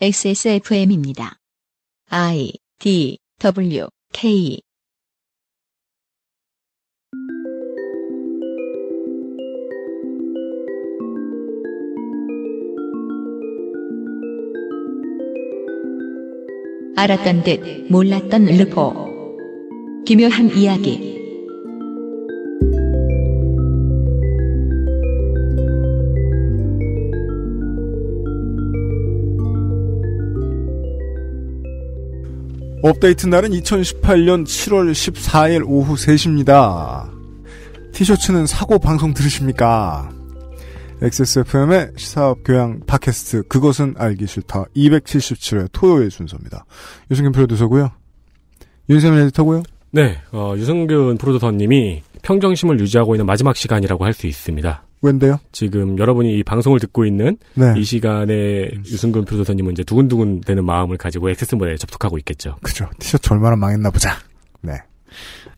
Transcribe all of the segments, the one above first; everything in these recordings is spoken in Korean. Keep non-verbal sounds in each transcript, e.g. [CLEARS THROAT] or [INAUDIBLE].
XSFM입니다. I D W K 알았던 듯 몰랐던 르포 기묘한 이야기 업데이트 날은 2018년 7월 14일 오후 3시입니다. 티셔츠는 사고 방송 들으십니까? XSFM의 시사업 교양 팟캐스트 그것은 알기 싫다 277회 토요일 순서입니다. 유승균 프로듀서고요. 윤세민 에디터고요. 네, 어, 유승균 프로듀서님이 평정심을 유지하고 있는 마지막 시간이라고 할 수 있습니다. 왠데요 지금 여러분이 이 방송을 듣고 있는 네. 이 시간에 유승근 프로사님은 이제 두근두근 되는 마음을 가지고 액세스 모델에 접속하고 있겠죠. 그죠. 티셔츠 얼마나 망했나 보자. 네.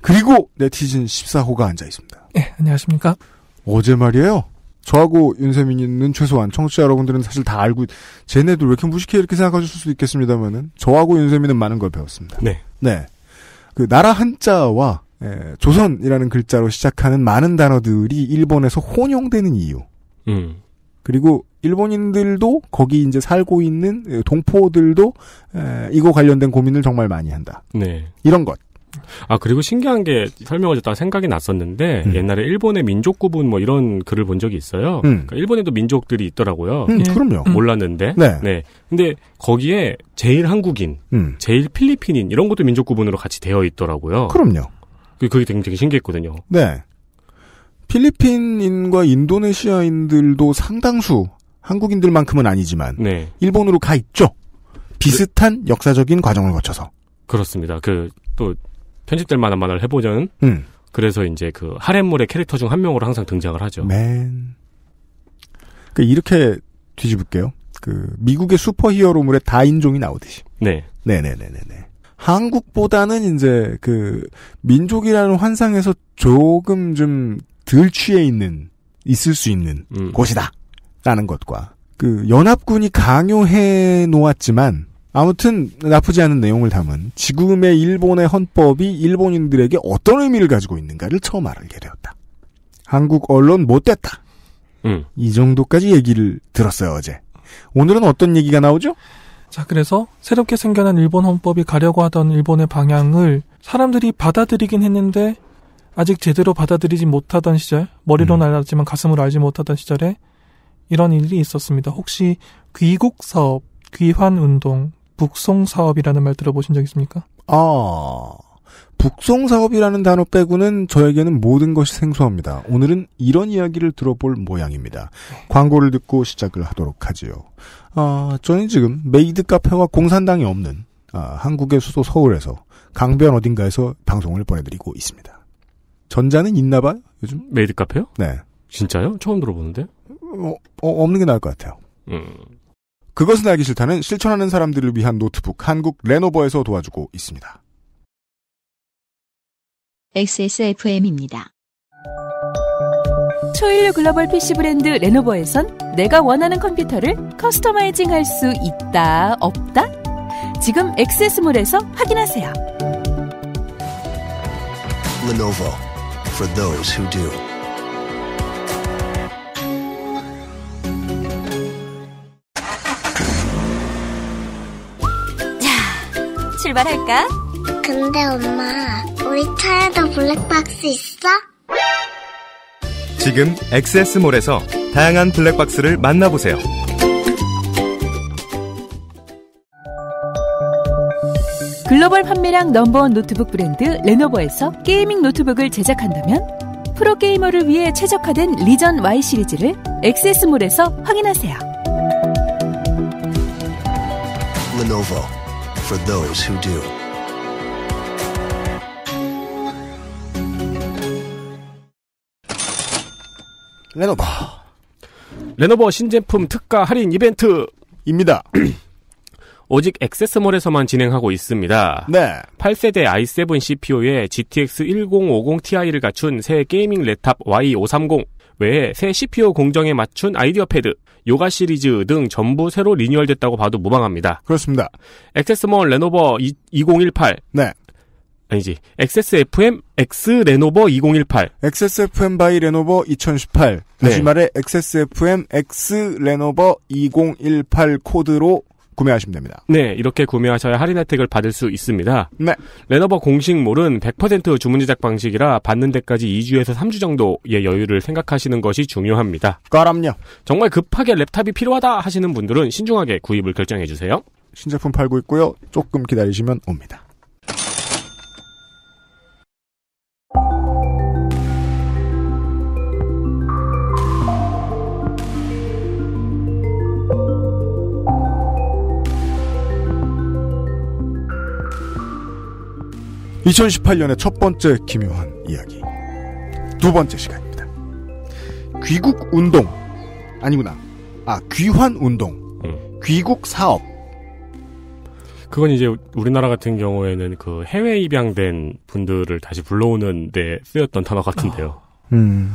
그리고 네티즌 14호가 앉아 있습니다. 네, 안녕하십니까? 어제 말이에요. 저하고 윤세민이는 최소한 청취자 여러분들은 사실 다 알고 쟤네들 왜 이렇게 무식해 이렇게 생각하실 수도 있겠습니다만은 저하고 윤세민은 많은 걸 배웠습니다. 네. 네. 그 나라 한자와 에, 예, 조선이라는 글자로 시작하는 많은 단어들이 일본에서 혼용되는 이유. 음. 그리고 일본인들도 거기 이제 살고 있는 예, 동포들도 에, 예, 이거 관련된 고민을 정말 많이 한다. 네. 이런 것. 아 그리고 신기한 게 설명을 듣다가 생각이 났었는데 음. 옛날에 일본의 민족 구분 뭐 이런 글을 본 적이 있어요. 음. 그러니까 일본에도 민족들이 있더라고요. 음, 예. 그럼요. 음. 몰랐는데. 네. 네. 근데 거기에 제일 한국인, 음. 제일 필리핀인 이런 것도 민족 구분으로 같이 되어 있더라고요. 그럼요. 그, 그게 되게, 되게 신기했거든요. 네. 필리핀인과 인도네시아인들도 상당수 한국인들만큼은 아니지만 네. 일본으로 가 있죠. 비슷한 그, 역사적인 과정을 거쳐서. 그렇습니다. 그 또 편집될 만한 만화를 해보자는. 음. 그래서 이제 그 하렘물의 캐릭터 중 한 명으로 항상 등장을 하죠. 맨. 그 이렇게 뒤집을게요. 그 미국의 슈퍼히어로물에 다인종이 나오듯이. 네. 네네네네네. 네, 네, 네, 한국보다는 이제 그 민족이라는 환상에서 조금 좀 덜 취해 있는 있을 수 있는 음. 곳이다라는 것과 그 연합군이 강요해 놓았지만 아무튼 나쁘지 않은 내용을 담은 지금의 일본의 헌법이 일본인들에게 어떤 의미를 가지고 있는가를 처음 알게 되었다. 한국 언론 못됐다. 음. 이 정도까지 얘기를 들었어요 어제. 오늘은 어떤 얘기가 나오죠? 자, 그래서 새롭게 생겨난 일본 헌법이 가려고 하던 일본의 방향을 사람들이 받아들이긴 했는데 아직 제대로 받아들이지 못하던 시절, 머리로는 음. 알았지만 가슴으로 알지 못하던 시절에 이런 일이 있었습니다. 혹시 귀국 사업, 귀환 운동, 북송 사업이라는 말 들어보신 적 있습니까? 아, 북송 사업이라는 단어 빼고는 저에게는 모든 것이 생소합니다. 오늘은 이런 이야기를 들어볼 모양입니다. 광고를 듣고 시작을 하도록 하지요. 아, 저는 지금 메이드 카페와 공산당이 없는 아, 한국의 수도 서울에서 강변 어딘가에서 방송을 보내드리고 있습니다. 전자는 있나 봐요? 요즘? 메이드 카페요? 네. 진짜요? 처음 들어보는데? 어, 어, 없는 게 나을 것 같아요. 음. 그것은 알기 싫다는 실천하는 사람들을 위한 노트북 한국 레노버에서 도와주고 있습니다. XSFM입니다. 초일류 글로벌 PC 브랜드 레노버에선 내가 원하는 컴퓨터를 커스터마이징 할수 있다, 없다? 지금 XS몰에서 확인하세요. Lenovo for those who do. 출발할까? 근데 엄마, 우리 차에도 블랙박스 있어? 지금 XS몰에서 다양한 블랙박스를 만나보세요. 글로벌 판매량 넘버원 노트북 브랜드 레노버에서 게이밍 노트북을 제작한다면 프로게이머를 위해 최적화된 리전 Y 시리즈를 x s 몰에서 확인하세요. Lenovo for those who do. 레노버. 레노버 신제품 특가 할인 이벤트입니다. [CLEARS THROAT] 오직 액세스몰에서만 진행하고 있습니다. 네. 8세대 i7 CPU에 GTX 1050 Ti를 갖춘 새 게이밍 랩탑 Y530 외에 새 CPU 공정에 맞춘 아이디어 패드, 요가 시리즈 등 전부 새로 리뉴얼됐다고 봐도 무방합니다. 그렇습니다. 액세스몰 레노버 2018. 네. 아니지. XSFM X 레노버 2018. XSFM 바이 레노버 2018. 다시 네. 말해 XSFM X 레노버 2018 코드로 구매하시면 됩니다. 네, 이렇게 구매하셔야 할인 혜택을 받을 수 있습니다. 네. 레노버 공식몰은 100% 주문 제작 방식이라 받는 데까지 2주에서 3주 정도의 여유를 생각하시는 것이 중요합니다. 그럼요. 정말 급하게 랩탑이 필요하다 하시는 분들은 신중하게 구입을 결정해 주세요. 신제품 팔고 있고요. 조금 기다리시면 옵니다. 2018년의 첫 번째 기묘한 이야기. 두 번째 시간입니다. 귀국 운동. 아니구나. 아, 귀환 운동. 음. 귀국 사업. 그건 이제 우리나라 같은 경우에는 그 해외 입양된 분들을 다시 불러오는 데 쓰였던 단어 같은데요. 아. 음.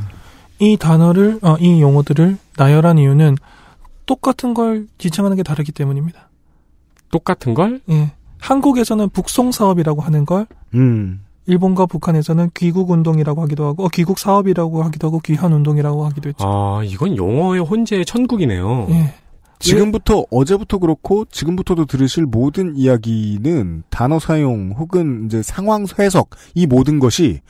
이 단어를, 아, 이 용어들을 나열한 이유는 똑같은 걸 지칭하는 게 다르기 때문입니다. 똑같은 걸? 예. 한국에서는 북송 사업이라고 하는 걸 음. 일본과 북한에서는 귀국 운동이라고 하기도 하고 어, 귀국 사업이라고 하기도 하고 귀환 운동이라고 하기도 했죠. 아 이건 영어의 혼재의 천국이네요. 예. 지금부터 예. 어제부터 그렇고 지금부터도 들으실 모든 이야기는 단어 사용 혹은 이제 상황 해석 이 모든 것이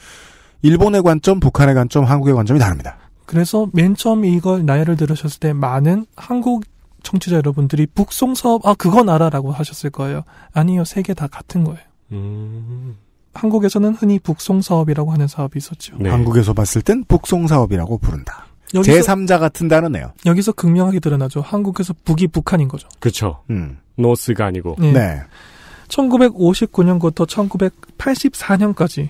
일본의 관점, 북한의 관점, 한국의 관점이 다릅니다. 그래서 맨 처음 이걸 나열을 들으셨을 때 많은 한국 청취자 여러분들이 북송 사업 아 그건 알아라고 하셨을 거예요. 아니요 세계다 같은 거예요. 음. 한국에서는 흔히 북송 사업이라고 하는 사업이 있었죠. 네. 한국에서 봤을 땐 북송 사업이라고 부른다. 제3자 같은 단어네요. 여기서 극명하게 드러나죠. 한국에서 북이 북한인 거죠. 그렇죠. 음. 노스가 아니고. 네. 네. 1959년부터 1984년까지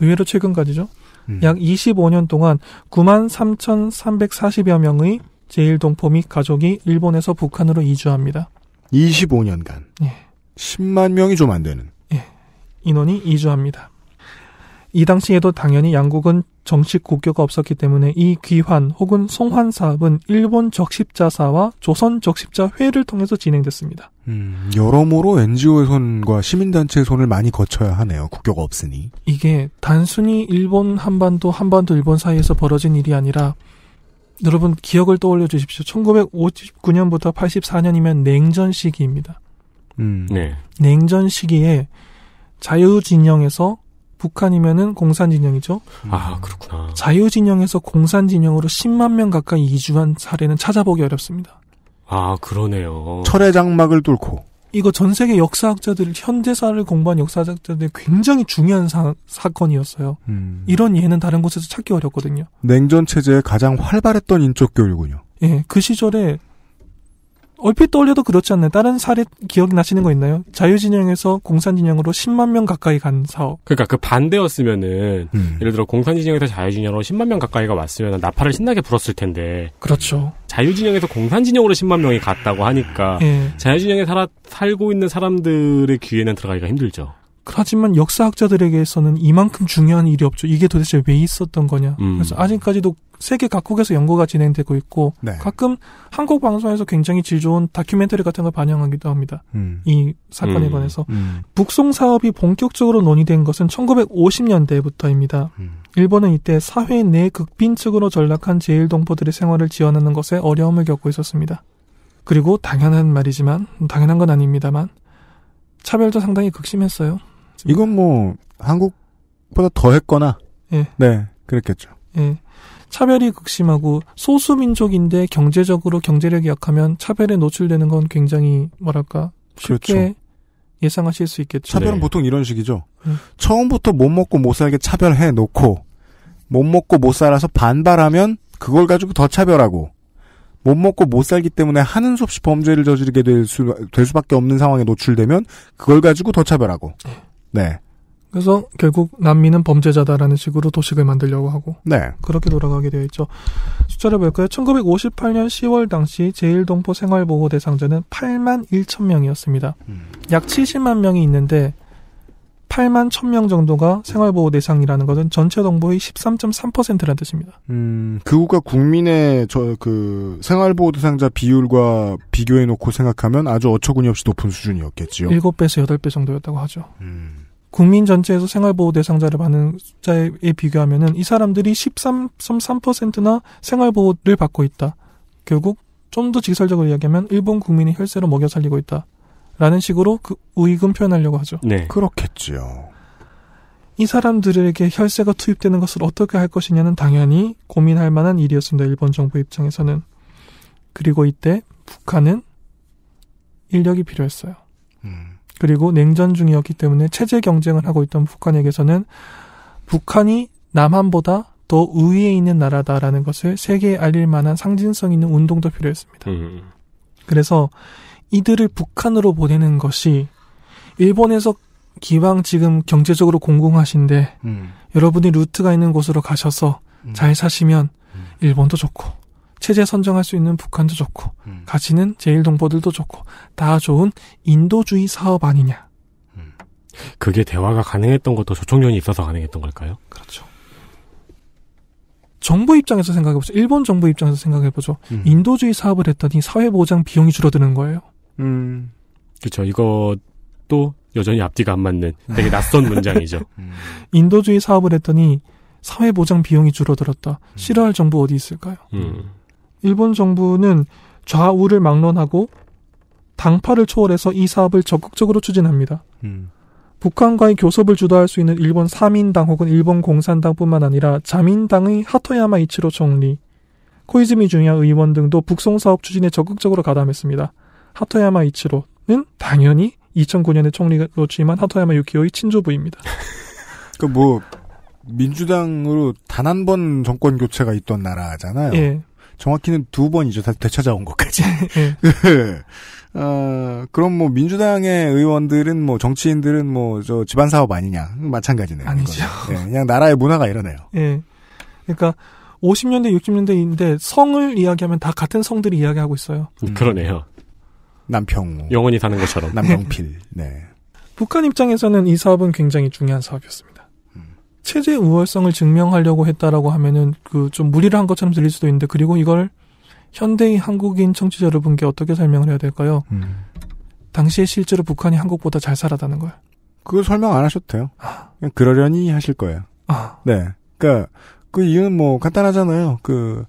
의외로 최근까지죠. 음. 약 25년 동안 9만 3,340여 명의 제1동포 및 가족이 일본에서 북한으로 이주합니다. 25년간. 예. 10만 명이 좀 안 되는. 인원이 이주합니다. 이 당시에도 당연히 양국은 정식 국교가 없었기 때문에 이 귀환 혹은 송환 사업은 일본 적십자사와 조선 적십자회를 통해서 진행됐습니다. 음, 여러모로 NGO의 손과 시민단체의 손을 많이 거쳐야 하네요. 국교가 없으니. 이게 단순히 일본 한반도, 한반도 일본 사이에서 벌어진 일이 아니라 여러분 기억을 떠올려 주십시오. 1959년부터 84년이면 냉전 시기입니다. 음, 네. 냉전 시기에 자유진영에서 북한이면은 공산진영이죠. 아, 아 그렇구나. 아. 자유진영에서 공산진영으로 10만 명 가까이 이주한 사례는 찾아보기 어렵습니다. 아 그러네요. 철의 장막을 뚫고. 이거 전 세계 역사학자들 현대사를 공부한 역사학자들 굉장히 중요한 사, 건이었어요 음. 이런 예는 다른 곳에서 찾기 어렵거든요. 냉전 체제에 가장 활발했던 인적 교류군요. 예, 그 시절에 얼핏 떠올려도 그렇지 않나요? 다른 사례 기억나시는 거 있나요? 자유진영에서 공산진영으로 10만 명 가까이 간 사업. 그러니까 그 반대였으면은 음. 예를 들어 공산진영에서 자유진영으로 10만 명 가까이가 왔으면 나팔을 신나게 불었을 텐데. 그렇죠. 자유진영에서 공산진영으로 10만 명이 갔다고 하니까 예. 자유진영에 살아 살고 있는 사람들의 귀에는 들어가기가 힘들죠. 하지만 역사학자들에게서는 이만큼 중요한 일이 없죠. 이게 도대체 왜 있었던 거냐. 음. 그래서 아직까지도 세계 각국에서 연구가 진행되고 있고 네. 가끔 한국 방송에서 굉장히 질 좋은 다큐멘터리 같은 걸 반영하기도 합니다. 음. 이 사건에 음. 관해서 음. 북송 사업이 본격적으로 논의된 것은 1950년대부터입니다. 음. 일본은 이때 사회 내 극빈층으로 전락한 제일동포들의 생활을 지원하는 것에 어려움을 겪고 있었습니다. 그리고 당연한 말이지만 당연한 건 아닙니다만 차별도 상당히 극심했어요. 같습니 그렇죠. 이건 뭐 한국보다 더했거나 예. 네 그랬겠죠. 예. 차별이 극심하고 소수 민족인데 경제적으로 경제력이 약하면 차별에 노출되는 건 굉장히 뭐랄까 쉽게 그렇죠. 예상하실 수 있겠죠. 차별은 네. 보통 이런 식이죠. 음. 처음부터 못 먹고 못 살게 차별해 놓고 못 먹고 못 살아서 반발하면 그걸 가지고 더 차별하고 못 먹고 못 살기 때문에 하는 수 없이 범죄를 저지르게 될, 수, 될 수밖에 없는 상황에 노출되면 그걸 가지고 더 차별하고 네. 네. 그래서 결국 난민은 범죄자다라는 식으로 도식을 만들려고 하고 네. 그렇게 돌아가게 되어 있죠. 숫자를 볼까요? 1958년 10월 당시 제일동포 생활보호 대상자는 8만 1천 명이었습니다. 음. 약 70만 명이 있는데 8만 1,000명 정도가 생활보호 대상이라는 것은 전체 동포의 13.3%라는 뜻입니다. 음, 그우가 국민의 저 그 생활보호 대상자 비율과 비교해 놓고 생각하면 아주 어처구니없이 높은 수준이었겠지요. 7배에서 8배 정도였다고 하죠. 음. 국민 전체에서 생활보호 대상자를 받는 숫자에 비교하면은 이 사람들이 13.3%나 생활보호를 받고 있다. 결국 좀 더 직설적으로 이야기하면 일본 국민이 혈세로 먹여 살리고 있다. 라는 식으로 그 우익은 표현하려고 하죠. 네. 그렇겠죠이 사람들에게 혈세가 투입되는 것을 어떻게 할 것이냐는 당연히 고민할 만한 일이었습니다. 일본 정부 입장에서는. 그리고 이때 북한은 인력이 필요했어요. 그리고 냉전 중이었기 때문에 체제 경쟁을 하고 있던 북한에게서는 북한이 남한보다 더 우위에 있는 나라다라는 것을 세계에 알릴 만한 상징성 있는 운동도 필요했습니다. 음. 그래서 이들을 북한으로 보내는 것이 일본에서 기왕 지금 경제적으로 공공하신데 음. 여러분이 루트가 있는 곳으로 가셔서 음. 잘 사시면 음. 일본도 좋고 체제 선정할 수 있는 북한도 좋고 음. 가지는 제일 동포들도 좋고 다 좋은 인도주의 사업 아니냐. 음. 그게 대화가 가능했던 것도 조총련이 있어서 가능했던 걸까요? 그렇죠. 정부 입장에서 생각해보죠. 일본 정부 입장에서 생각해보죠. 음. 인도주의 사업을 했더니 사회보장 비용이 줄어드는 거예요. 음. 그렇죠. 이것도 여전히 앞뒤가 안 맞는 되게 낯선 문장이죠. [LAUGHS] 음. 인도주의 사업을 했더니 사회보장 비용이 줄어들었다. 음. 싫어할 정부 어디 있을까요? 음. 일본 정부는 좌우를 막론하고 당파를 초월해서 이 사업을 적극적으로 추진합니다. 음. 북한과의 교섭을 주도할 수 있는 일본 삼인당 혹은 일본 공산당뿐만 아니라 자민당의 하토야마 이치로 총리, 코이즈미 중야 의원 등도 북송 사업 추진에 적극적으로 가담했습니다. 하토야마 이치로는 당연히 2009년에 총리로 취임한 하토야마 유키오의 친조부입니다. [LAUGHS] 그 뭐 민주당으로 단 한 번 정권 교체가 있던 나라잖아요. 예. 정확히는 두 번이죠. 다 되찾아온 것까지. 어, [LAUGHS] [LAUGHS] 그럼 뭐 민주당의 의원들은 뭐 정치인들은 뭐 저 집안 사업 아니냐 마찬가지네요. 아니죠. 네, 그냥 나라의 문화가 이러네요. [LAUGHS] 예. 그러니까 50년대 60년대인데 성을 이야기하면 다 같은 성들이 이야기하고 있어요. 음. 그러네요. 남평 영원히 사는 것처럼 남평필 네. 북한 입장에서는 이 사업은 굉장히 중요한 사업이었습니다. 체제 우월성을 증명하려고 했다라고 하면은 그 좀 무리를 한 것처럼 들릴 수도 있는데 그리고 이걸 현대의 한국인 청취자 여러분께 어떻게 설명을 해야 될까요? 음. 당시에 실제로 북한이 한국보다 잘 살았다는 거예요. 그걸 설명 안 하셔도 돼요. 아. 그냥 그러려니 하실 거예요. 아. 네. 그러니까 그 이유는 뭐 간단하잖아요. 그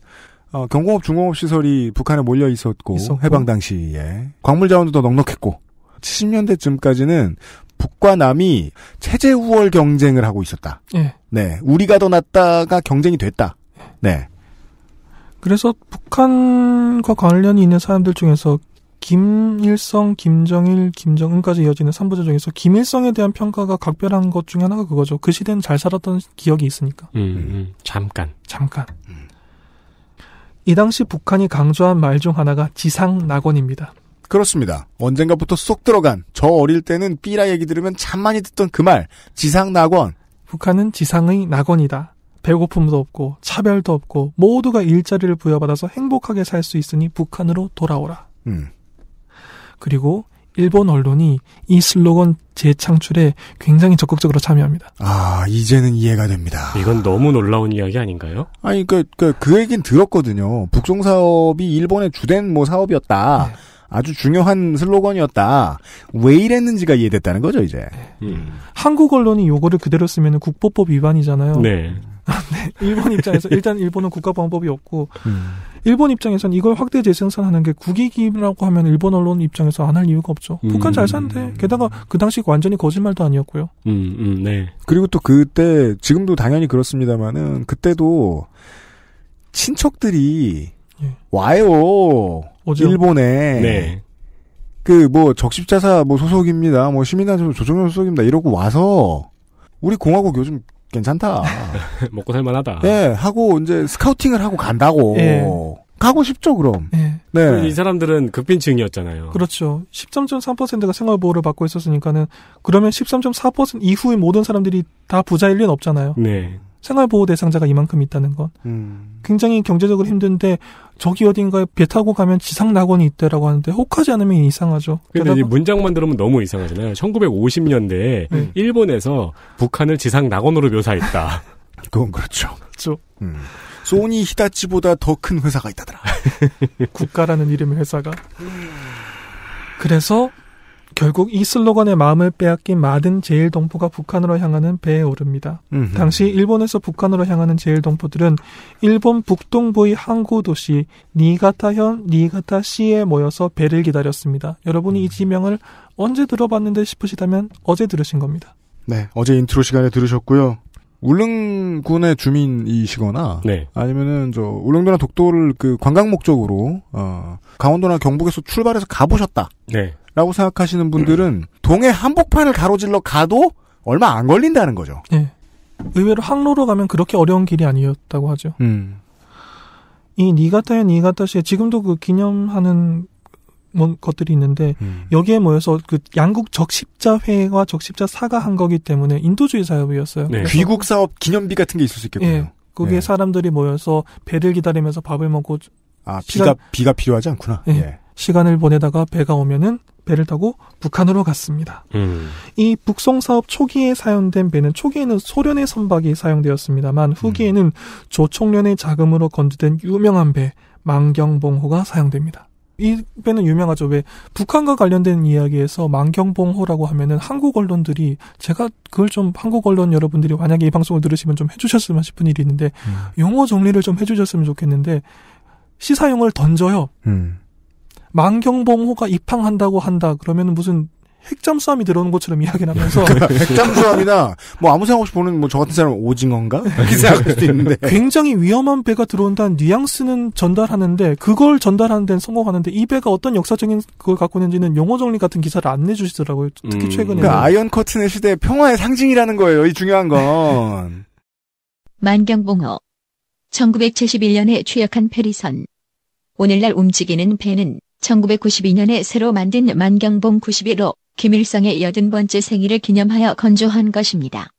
어, 경공업 중공업 시설이 북한에 몰려 있었고, 있었고. 해방 당시에 광물 자원도 더 넉넉했고 70년대쯤까지는 북과 남이 체제 우월 경쟁을 하고 있었다. 예. 네. 우리가 더 낫다가 경쟁이 됐다. 네. 그래서 북한과 관련이 있는 사람들 중에서 김일성, 김정일, 김정은까지 이어지는 3부제 중에서 김일성에 대한 평가가 각별한 것 중에 하나가 그거죠. 그 시대는 잘 살았던 기억이 있으니까. 음, 음. 잠깐. 잠깐. 음. 이 당시 북한이 강조한 말 중 하나가 지상 낙원입니다. 그렇습니다. 언젠가부터 쏙 들어간 저 어릴 때는 삐라 얘기 들으면 참 많이 듣던 그말 지상 낙원. 북한은 지상의 낙원이다. 배고픔도 없고 차별도 없고 모두가 일자리를 부여받아서 행복하게 살 수 있으니 북한으로 돌아오라. 음. 그리고 일본 언론이 이 슬로건 재창출에 굉장히 적극적으로 참여합니다. 아, 이제는 이해가 됩니다. 이건 너무 놀라운 이야기 아닌가요? 아니, 그, 그, 그 얘긴 들었거든요. 북송사업이 일본의 주된 뭐 사업이었다. 네. 아주 중요한 슬로건이었다. 왜 이랬는지가 이해됐다는 거죠, 이제. 음. 음. 한국 언론이 요거를 그대로 쓰면 국보법 위반이잖아요. 네. [LAUGHS] 네. 일본 입장에서 일단 일본은 국가방법이 없고 음. 일본 입장에선 이걸 확대 재생산하는 게 국익이라고 하면 일본 언론 입장에서 안 할 이유가 없죠. 음. 북한 잘 산대. 게다가 그 당시 완전히 거짓말도 아니었고요. 음, 음 네. 그리고 또 그때 지금도 당연히 그렇습니다만은 그때도 친척들이 예. 와요. 뭐죠? 일본에 네. 그뭐 적십자사 뭐 소속입니다. 뭐 시민단체 조정련 소속입니다. 이러고 와서 우리 공화국 요즘 괜찮다. [LAUGHS] 먹고 살만하다. 네 하고 이제 스카우팅을 하고 간다고. 네. 가고 싶죠 그럼. 예. 네. 네. 이 사람들은 극빈층이었잖아요. 그렇죠. 13.3%가 생활보호를 받고 있었으니까는 그러면 13.4% 이후의 모든 사람들이 다 부자일 리는 없잖아요. 네. 생활보호 대상자가 이만큼 있다는 건 음. 굉장히 경제적으로 힘든데 저기 어딘가에 배 타고 가면 지상 낙원이 있다라고 하는데 혹하지 않으면 이상하죠. 근데 이 문장만 들으면 너무 이상하잖아요. 1950년대에 네. 일본에서 북한을 지상 낙원으로 묘사했다. [LAUGHS] 그건 그렇죠. 그렇죠. 음. 소니 히다치보다 더 큰 회사가 있다더라. [LAUGHS] 국가라는 이름의 회사가. 그래서 결국 이 슬로건의 마음을 빼앗긴 마든 제일동포가 북한으로 향하는 배에 오릅니다. 음흠. 당시 일본에서 북한으로 향하는 제일동포들은 일본 북동부의 항구 도시 니가타현 니가타시에 모여서 배를 기다렸습니다. 여러분이 음. 이 지명을 언제 들어봤는데 싶으시다면 어제 들으신 겁니다. 네, 어제 인트로 시간에 들으셨고요. 울릉군의 주민이시거나 네. 아니면은 저 울릉도나 독도를 그 관광 목적으로 어 강원도나 경북에서 출발해서 가보셨다. 네. 라고 생각하시는 분들은 동해 한복판을 가로질러 가도 얼마 안 걸린다는 거죠. 네. 의외로 항로로 가면 그렇게 어려운 길이 아니었다고 하죠. 음. 이 니가타현 니가타시에 지금도 그 기념하는 뭐 것들이 있는데 음. 여기에 모여서 그 양국 적십자 회와 적십자 사가 한 거기 때문에 인도주의 사업이었어요. 네. 귀국 사업 기념비 같은 게 있을 수 있겠군요. 예. 거기에 네. 사람들이 모여서 배를 기다리면서 밥을 먹고 아 시간, 비가 비가 필요하지 않구나. 예. 예. 시간을 보내다가 배가 오면은 배를 타고 북한으로 갔습니다. 음. 이 북송 사업 초기에 사용된 배는 초기에는 소련의 선박이 사용되었습니다만 후기에는 음. 조총련의 자금으로 건조된 유명한 배 망경봉호가 사용됩니다. 이 배는 유명하죠. 왜 북한과 관련된 이야기에서 망경봉호라고 하면은 한국 언론들이 제가 그걸 좀 한국 언론 여러분들이 만약에 이 방송을 들으시면 좀 해주셨으면 싶은 일이 있는데 음. 용어 정리를 좀 해주셨으면 좋겠는데 시사용을 던져요. 음. 만경봉호가 입항한다고 한다 그러면 무슨 핵잠수함이 들어오는 것처럼 이야기하면서 [LAUGHS] 핵잠수함이나 뭐 아무 생각 없이 보는 뭐 저 같은 사람 오징어인가 네. 이렇게 생각할 수도 있는데 [LAUGHS] 굉장히 위험한 배가 들어온다는 뉘앙스는 전달하는데 그걸 전달하는 데는 성공하는데 이 배가 어떤 역사적인 그걸 갖고 있는지는 용어 정리 같은 기사를 안 내주시더라고요 특히 음. 최근에 그러니까 아이언 커튼의 시대 평화의 상징이라는 거예요 이 중요한 건 만경봉호 1971년에 취역한 페리선 오늘날 움직이는 배는 1992년에 새로 만든 만경봉 91호 김일성의 80번째 생일을 기념하여 건조한 것입니다.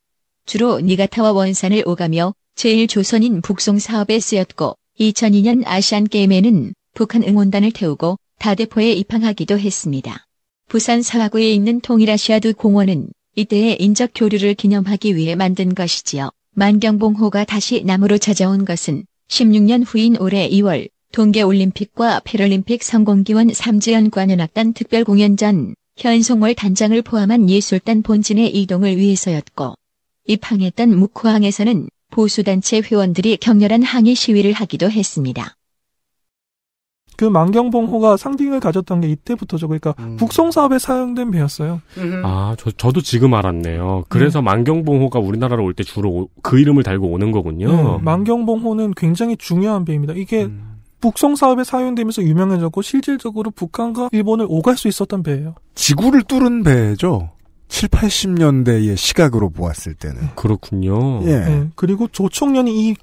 주로 니가타와 원산을 오가며 제1조선인 북송 사업에 쓰였고 2002년 아시안게임에는 북한 응원단을 태우고 다대포에 입항하기도 했습니다. 부산 사하구에 있는 통일아시아두 공원은 이때의 인적 교류를 기념하기 위해 만든 것이지요. 만경봉호가 다시 남으로 찾아온 것은 16년 후인 올해 2월 동계올림픽과 패럴림픽 성공기원 삼지연관현악단 특별공연전 현송월 단장을 포함한 예술단 본진의 이동을 위해서였고 입항했던 묵호항에서는 보수단체 회원들이 격렬한 항의 시위를 하기도 했습니다. 그 만경봉호가 상징을 가졌던 게 이때부터죠. 그러니까 음. 북송 사업에 사용된 배였어요. 아, 저, 저도 지금 알았네요. 그래서 음. 만경봉호가 우리나라로 올 때 주로 그 이름을 달고 오는 거군요. 만경봉호는 네, 굉장히 중요한 배입니다. 이게 음. 북송 사업에 사용되면서 유명해졌고 실질적으로 북한과 일본을 오갈 수 있었던 배예요. 지구를 뚫은 배죠. 7, 80년대의 시각으로 보았을 때는 그렇군요. 예. 네. 그리고 조총련이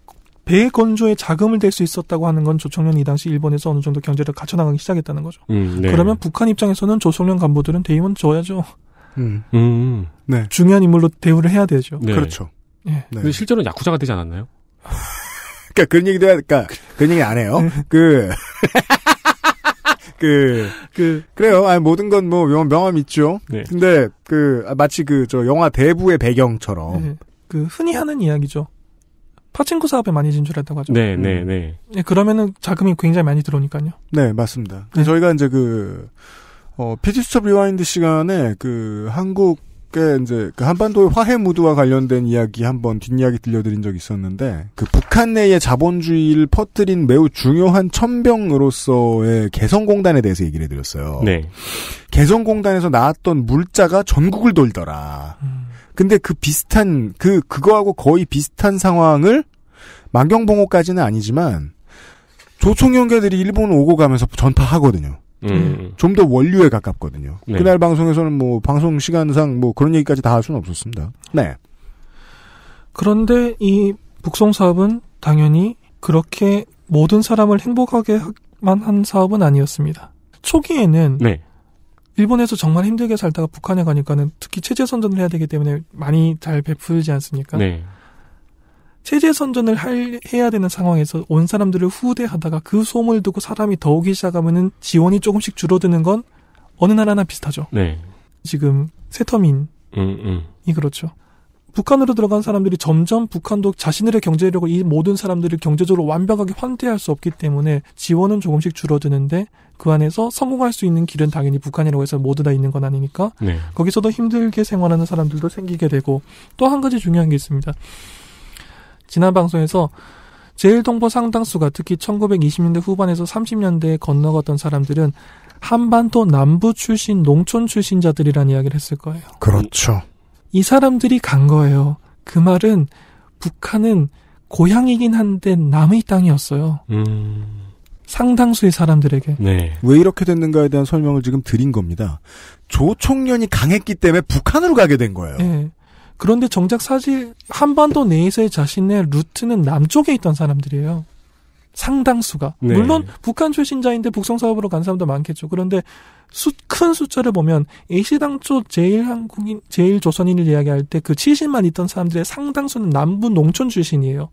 이배의 건조에 자금을 댈 수 있었다고 하는 건 조총련이 이 당시 일본에서 어느 정도 경제를 갖춰나가기 시작했다는 거죠. 음, 네. 그러면 북한 입장에서는 조총련 간부들은 대임은 줘야죠. 음. 음. 네. 중요한 인물로 대우를 해야 되죠. 네. 그렇죠. 예. 네. 근데 실제로 는 야쿠자가 되지 않았나요? 그러니까 그런 얘기도 해야 하니까 그러니까 그런 얘기 안 해요. 그. [LAUGHS] 그, 그, 그래요. 아니, 모든 건 뭐, 명함, 명함 있죠. 네. 근데, 그, 아, 마치 그, 저, 영화 대부의 배경처럼. 네. 그, 흔히 하는 이야기죠. 파친코 사업에 많이 진출했다고 하죠. 네, 네, 음. 네. 네 그러면은 자금이 굉장히 많이 들어오니까요. 네, 맞습니다. 네. 저희가 이제 그, 어, 피디수첩 리와인드 시간에 그, 한국 꽤 이제 그 한반도의 화해 무드와 관련된 이야기 한번 뒷이야기 들려드린 적이 있었는데 그 북한 내의 자본주의를 퍼뜨린 매우 중요한 천병으로서의 개성공단에 대해서 얘기를 해드렸어요. 네. 개성공단에서 나왔던 물자가 전국을 돌더라. 음. 근데 그 비슷한 그 그거하고 거의 비슷한 상황을 만경봉호까지는 아니지만 조총연계들이 일본 오고 가면서 전파하거든요. 음. 좀더 원류에 가깝거든요. 네. 그날 방송에서는 뭐 방송 시간상 뭐 그런 얘기까지 다 할 수는 없었습니다. 네. 그런데 이 북송 사업은 당연히 그렇게 모든 사람을 행복하게만 한 사업은 아니었습니다. 초기에는 네. 일본에서 정말 힘들게 살다가 북한에 가니까는 특히 체제 선전을 해야 되기 때문에 많이 잘 베풀지 않습니까? 네. 체제 선전을 할, 해야 되는 상황에서 온 사람들을 후대하다가 그 소음을 두고 사람이 더 오기 시작하면은 지원이 조금씩 줄어드는 건 어느 나라나 비슷하죠. 네. 지금 세터민이 음, 음. 그렇죠. 북한으로 들어간 사람들이 점점 북한도 자신들의 경제력을 이 모든 사람들을 경제적으로 완벽하게 환대할 수 없기 때문에 지원은 조금씩 줄어드는데 그 안에서 성공할 수 있는 길은 당연히 북한이라고 해서 모두 다 있는 건 아니니까 네. 거기서도 힘들게 생활하는 사람들도 생기게 되고 또 한 가지 중요한 게 있습니다. 지난 방송에서 제일동포 상당수가 특히 1920년대 후반에서 30년대에 건너갔던 사람들은 한반도 남부 출신 농촌 출신자들이란 이야기를 했을 거예요. 그렇죠. 이 사람들이 간 거예요. 그 말은 북한은 고향이긴 한데 남의 땅이었어요. 음... 상당수의 사람들에게. 네. 왜 이렇게 됐는가에 대한 설명을 지금 드린 겁니다. 조총련이 강했기 때문에 북한으로 가게 된 거예요. 네. 그런데 정작 사실 한반도 내에서의 자신의 루트는 남쪽에 있던 사람들이에요. 상당수가 네. 물론 북한 출신자인데 북송 사업으로 간 사람도 많겠죠. 그런데 수, 큰 숫자를 보면 A시 당초 제일 한국인 제일 조선인을 이야기할 때 그 70만 있던 사람들의 상당수는 남부 농촌 출신이에요.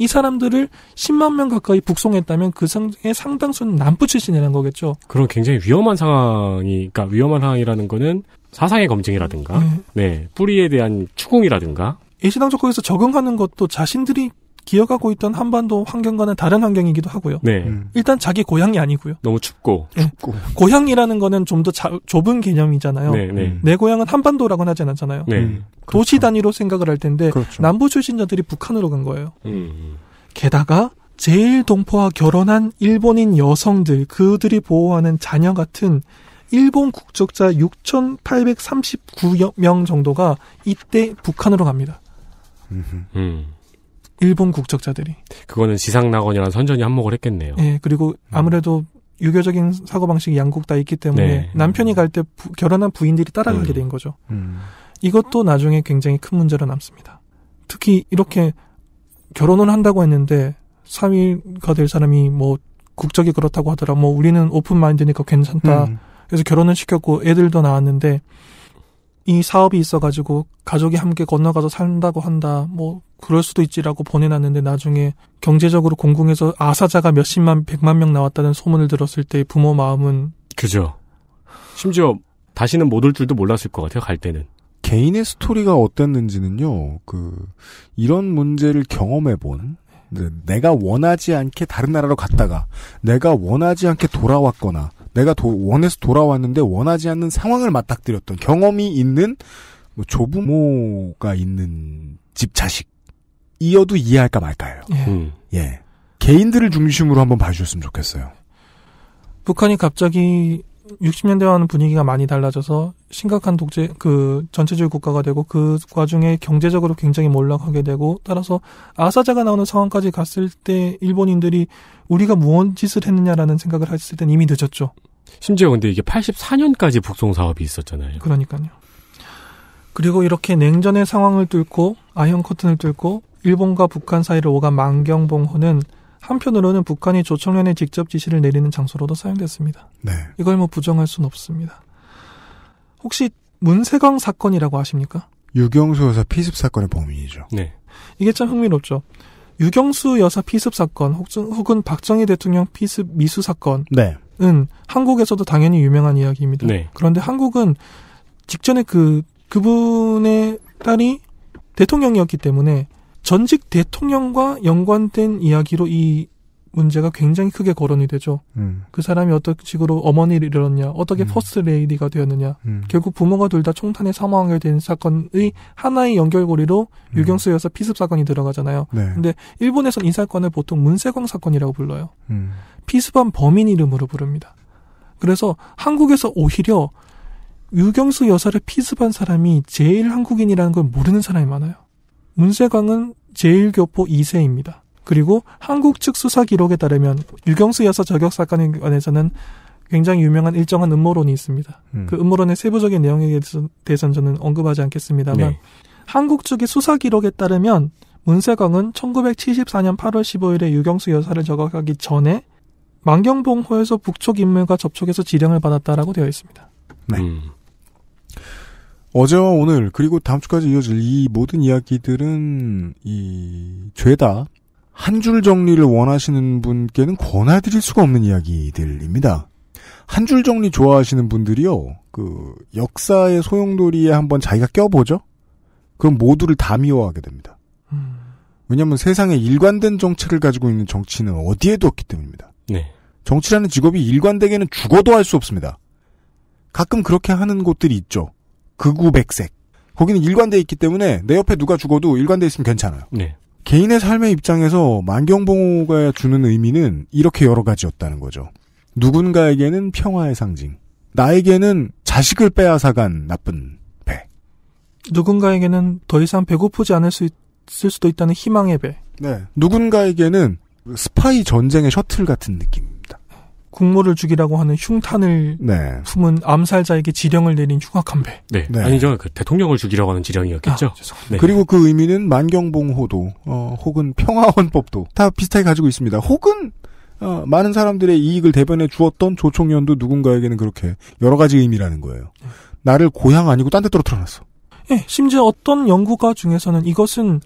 이 사람들을 10만 명 가까이 북송했다면 그 상의 상당수는 남부 출신이라는 거겠죠. 그런 굉장히 위험한 상황이, 그러니까 위험한 상황이라는 거는 사상의 검증이라든가 음. 네 뿌리에 대한 추궁이라든가 예시당 조건에서 적응하는 것도 자신들이 기억하고 있던 한반도 환경과는 다른 환경이기도 하고요. 네. 음. 일단 자기 고향이 아니고요. 너무 춥고. 네. 춥고. 고향이라는 거는 좀 더 좁은 개념이잖아요. 네, 네. 음. 내 고향은 한반도라고는 하지 않잖아요 네. 음. 도시 그렇죠. 단위로 생각을 할 텐데 그렇죠. 남부 출신자들이 북한으로 간 거예요. 음. 게다가 제일 동포와 결혼한 일본인 여성들 그들이 보호하는 자녀 같은 일본 국적자 6,839명 정도가 이때 북한으로 갑니다. 음. 일본 국적자들이. 그거는 지상낙원이라는 선전이 한몫을 했겠네요. 예, 그리고 음. 아무래도 음. 유교적인 사고방식이 양국 다 있기 때문에 네. 남편이 갈 때 결혼한 부인들이 따라가게 음. 된 거죠. 음. 이것도 나중에 굉장히 큰 문제로 남습니다. 특히 이렇게 결혼을 한다고 했는데 3위가 될 사람이 뭐 국적이 그렇다고 하더라. 뭐 우리는 오픈 마인드니까 괜찮다. 음. 그래서 결혼을 시켰고 애들도 낳았는데 이 사업이 있어가지고 가족이 함께 건너가서 산다고 한다. 뭐 그럴 수도 있지라고 보내놨는데 나중에 경제적으로 공공에서 아사자가 몇십만 백만 명 나왔다는 소문을 들었을 때 부모 마음은 그죠. 심지어 다시는 못 올 줄도 몰랐을 것 같아요. 갈 때는. 개인의 스토리가 어땠는지는요. 그 이런 문제를 경험해 본 내가 원하지 않게 다른 나라로 갔다가 내가 원하지 않게 돌아왔거나 내가 도, 원해서 돌아왔는데 원하지 않는 상황을 맞닥뜨렸던 경험이 있는 뭐 조부모가 있는 집 자식이어도 이해할까 말까요. 예. 음. 예. 개인들을 중심으로 한번 봐주셨으면 좋겠어요. 북한이 갑자기 60년대와는 분위기가 많이 달라져서 심각한 독재 그 전체주의 국가가 되고 그과정에 경제적으로 굉장히 몰락하게 되고 따라서 아사자가 나오는 상황까지 갔을 때 일본인들이 우리가 무언 짓을 했느냐라는 생각을 했을 땐 이미 늦었죠. 심지어 근데 이게 84년까지 북송 사업이 있었잖아요. 그러니까요. 그리고 이렇게 냉전의 상황을 뚫고 아형 커튼을 뚫고 일본과 북한 사이를 오간 만경봉호는 한편으로는 북한이 조청련에 직접 지시를 내리는 장소로도 사용됐습니다. 네. 이걸 뭐 부정할 수는 없습니다. 혹시 문세광 사건이라고 아십니까? 유경수 여사 피습 사건의 범인이죠. 네. 이게 참 흥미롭죠. 유경수 여사 피습 사건 혹은, 혹은 박정희 대통령 피습 미수 사건. 네. 한국에서도 당연히 유명한 이야기입니다. 네. 그런데 한국은 직전에 그 그분의 딸이 대통령이었기 때문에 전직 대통령과 연관된 이야기로 이 문제가 굉장히 크게 거론이 되죠. 음. 그 사람이 어떤 식으로 어머니를 잃었냐, 어떻게 음. 퍼스트 레이디가 되었느냐, 음. 결국 부모가 둘 다 총탄에 사망하게 된 사건의 하나의 연결고리로 음. 유경수 여사 피습 사건이 들어가잖아요. 네. 근데 일본에선 이 사건을 보통 문세광 사건이라고 불러요. 음. 피스반 범인 이름으로 부릅니다. 그래서 한국에서 오히려 유경수 여사를 피습한 사람이 제일 한국인이라는 걸 모르는 사람이 많아요. 문세광은 제일교포 2세입니다. 그리고 한국 측 수사 기록에 따르면 유경수 여사 저격 사건에 관해서는 굉장히 유명한 일정한 음모론이 있습니다. 음. 그 음모론의 세부적인 내용에 대해서는 저는 언급하지 않겠습니다만 네. 한국 측의 수사 기록에 따르면 문세광은 1974년 8월 15일에 유경수 여사를 저격하기 전에 만경봉호에서 북쪽 인물과 접촉해서 지령을 받았다라고 되어 있습니다. 네. 음. 어제와 오늘 그리고 다음 주까지 이어질 이 모든 이야기들은 이 죄다 한 줄 정리를 원하시는 분께는 권해드릴 수가 없는 이야기들입니다. 한 줄 정리 좋아하시는 분들이요, 그 역사의 소용돌이에 한번 자기가 껴보죠. 그럼 모두를 다 미워하게 됩니다. 음. 왜냐하면 세상에 일관된 정책을 가지고 있는 정치는 어디에도 없기 때문입니다. 네. 정치라는 직업이 일관되게는 죽어도 할 수 없습니다. 가끔 그렇게 하는 곳들이 있죠. 극우 백색. 거기는 일관돼 있기 때문에 내 옆에 누가 죽어도 일관돼 있으면 괜찮아요. 네. 개인의 삶의 입장에서 만경봉호가 주는 의미는 이렇게 여러 가지였다는 거죠. 누군가에게는 평화의 상징, 나에게는 자식을 빼앗아간 나쁜 배. 누군가에게는 더 이상 배고프지 않을 수 있을 수도 있다는 희망의 배. 네. 누군가에게는 스파이 전쟁의 셔틀 같은 느낌입니다. 국모를 죽이라고 하는 흉탄을 네. 숨은 암살자에게 지령을 내린 흉악한 배. 네. 네. 아니죠. 그 대통령을 죽이라고 하는 지령이었겠죠. 아, 네. 그리고 그 의미는 만경봉호도 어, 혹은 평화헌법도 다 비슷하게 가지고 있습니다. 혹은 어, 많은 사람들의 이익을 대변해 주었던 조총련도 누군가에게는 그렇게 여러 가지 의미라는 거예요. 나를 고향 아니고 딴 데 떨어뜨려놨어. 예, 심지어 어떤 연구가 중에서는 이것은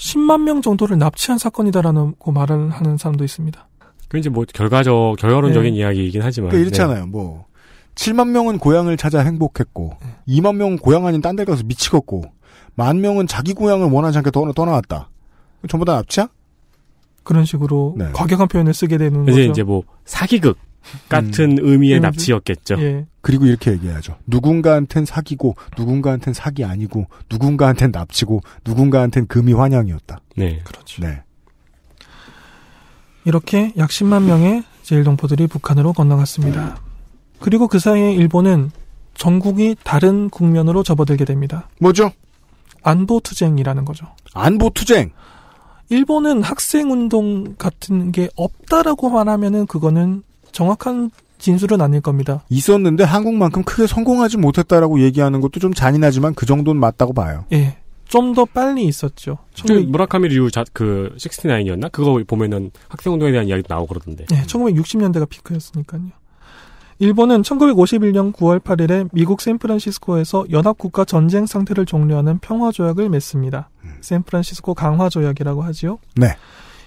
10만 명 정도를 납치한 사건이다라고 말을 하는 사람도 있습니다. 그 이제 뭐 결과적 결과론적인 네. 이야기이긴 하지만 그러니까 이렇잖아요. 네. 뭐 7만 명은 고향을 찾아 행복했고 네. 2만 명은 고향 아닌 딴 데 가서 미치겠고 만 명은 자기 고향을 원하지 않게 떠나, 떠나왔다. 전부 다 납치야? 그런 식으로 네. 과격한 표현을 쓰게 되는 이제 거죠. 이제 뭐 사기극 같은 음. 의미의 음. 납치였겠죠. 예. 그리고 이렇게 얘기해야죠. 누군가한텐 사기고, 누군가한텐 사기 아니고, 누군가한텐 납치고, 누군가한텐 금이 환영이었다. 네, 그렇죠. 네. 이렇게 약 10만 명의 제일동포들이 북한으로 건너갔습니다. 그리고 그 사이에 일본은 전국이 다른 국면으로 접어들게 됩니다. 뭐죠? 안보투쟁이라는 거죠. 안보투쟁! 일본은 학생운동 같은 게없다라고말 하면은 그거는 정확한 진술은 아닐 겁니다. 있었는데 한국만큼 크게 성공하지 못했다라고 얘기하는 것도 좀 잔인하지만 그 정도는 맞다고 봐요. 예. 좀 더 빨리 있었죠. 그 무라카미 류 자, 그, 69이었나? 그거 보면은 학생운동에 대한 이야기도 나오고 그러던데. 예, 1960년대가 피크였으니까요. 일본은 1951년 9월 8일에 미국 샌프란시스코에서 연합국가 전쟁 상태를 종료하는 평화조약을 맺습니다. 음. 샌프란시스코 강화조약이라고 하지요. 네.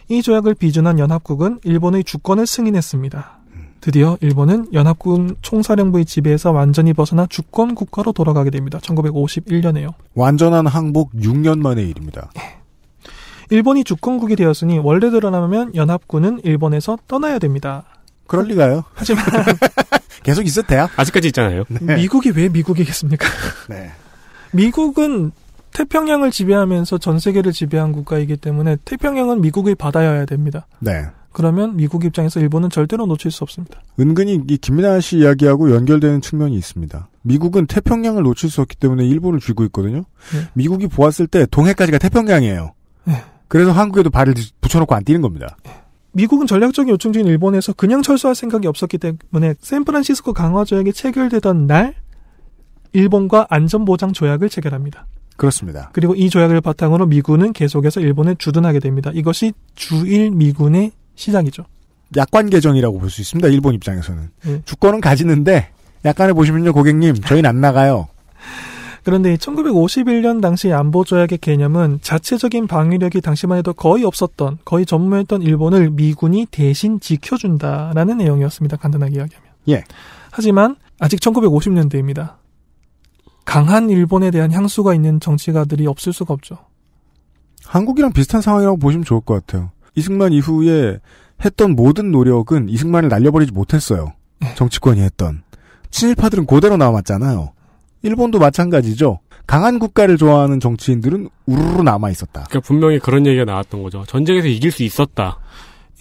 이 조약을 비준한 연합국은 일본의 주권을 승인했습니다. 드디어 일본은 연합군 총사령부의 지배에서 완전히 벗어나 주권 국가로 돌아가게 됩니다. 1951년에요. 완전한 항복 6년 만의 일입니다. 예. 일본이 주권국이 되었으니 원래 드러나면 연합군은 일본에서 떠나야 됩니다. 그럴 리가요. 하지만 [LAUGHS] 계속 있을 테야. 아직까지 있잖아요. 네. 미국이 왜 미국이겠습니까? 네. 미국은 태평양을 지배하면서 전 세계를 지배한 국가이기 때문에 태평양은 미국의 바다여야 됩니다. 네. 그러면 미국 입장에서 일본은 절대로 놓칠 수 없습니다. 은근히 이 김민아 씨 이야기하고 연결되는 측면이 있습니다. 미국은 태평양을 놓칠 수 없기 때문에 일본을 쥐고 있거든요. 네. 미국이 보았을 때 동해까지가 태평양이에요. 네. 그래서 한국에도 발을 붙여놓고 안 뛰는 겁니다. 네. 미국은 전략적인 요청지인 일본에서 그냥 철수할 생각이 없었기 때문에 샌프란시스코 강화 조약이 체결되던 날 일본과 안전보장 조약을 체결합니다. 그렇습니다. 그리고 이 조약을 바탕으로 미군은 계속해서 일본에 주둔하게 됩니다. 이것이 주일 미군의 시장이죠. 약관 개정이라고 볼 수 있습니다. 일본 입장에서는 네. 주권은 가지는데 약관을 보시면요, 고객님, 저희는 안 나가요. 그런데 1951년 당시 안보조약의 개념은 자체적인 방위력이 당시만 해도 거의 없었던, 거의 전무했던 일본을 미군이 대신 지켜준다라는 내용이었습니다. 간단하게 이야기하면. 예. 하지만 아직 1950년대입니다. 강한 일본에 대한 향수가 있는 정치가들이 없을 수가 없죠. 한국이랑 비슷한 상황이라고 보시면 좋을 것 같아요. 이승만 이후에 했던 모든 노력은 이승만을 날려버리지 못했어요. 네. 정치권이 했던. 친일파들은 그대로 남았잖아요. 일본도 마찬가지죠. 강한 국가를 좋아하는 정치인들은 우르르 남아 있었다. 그러니까 분명히 그런 얘기가 나왔던 거죠. 전쟁에서 이길 수 있었다.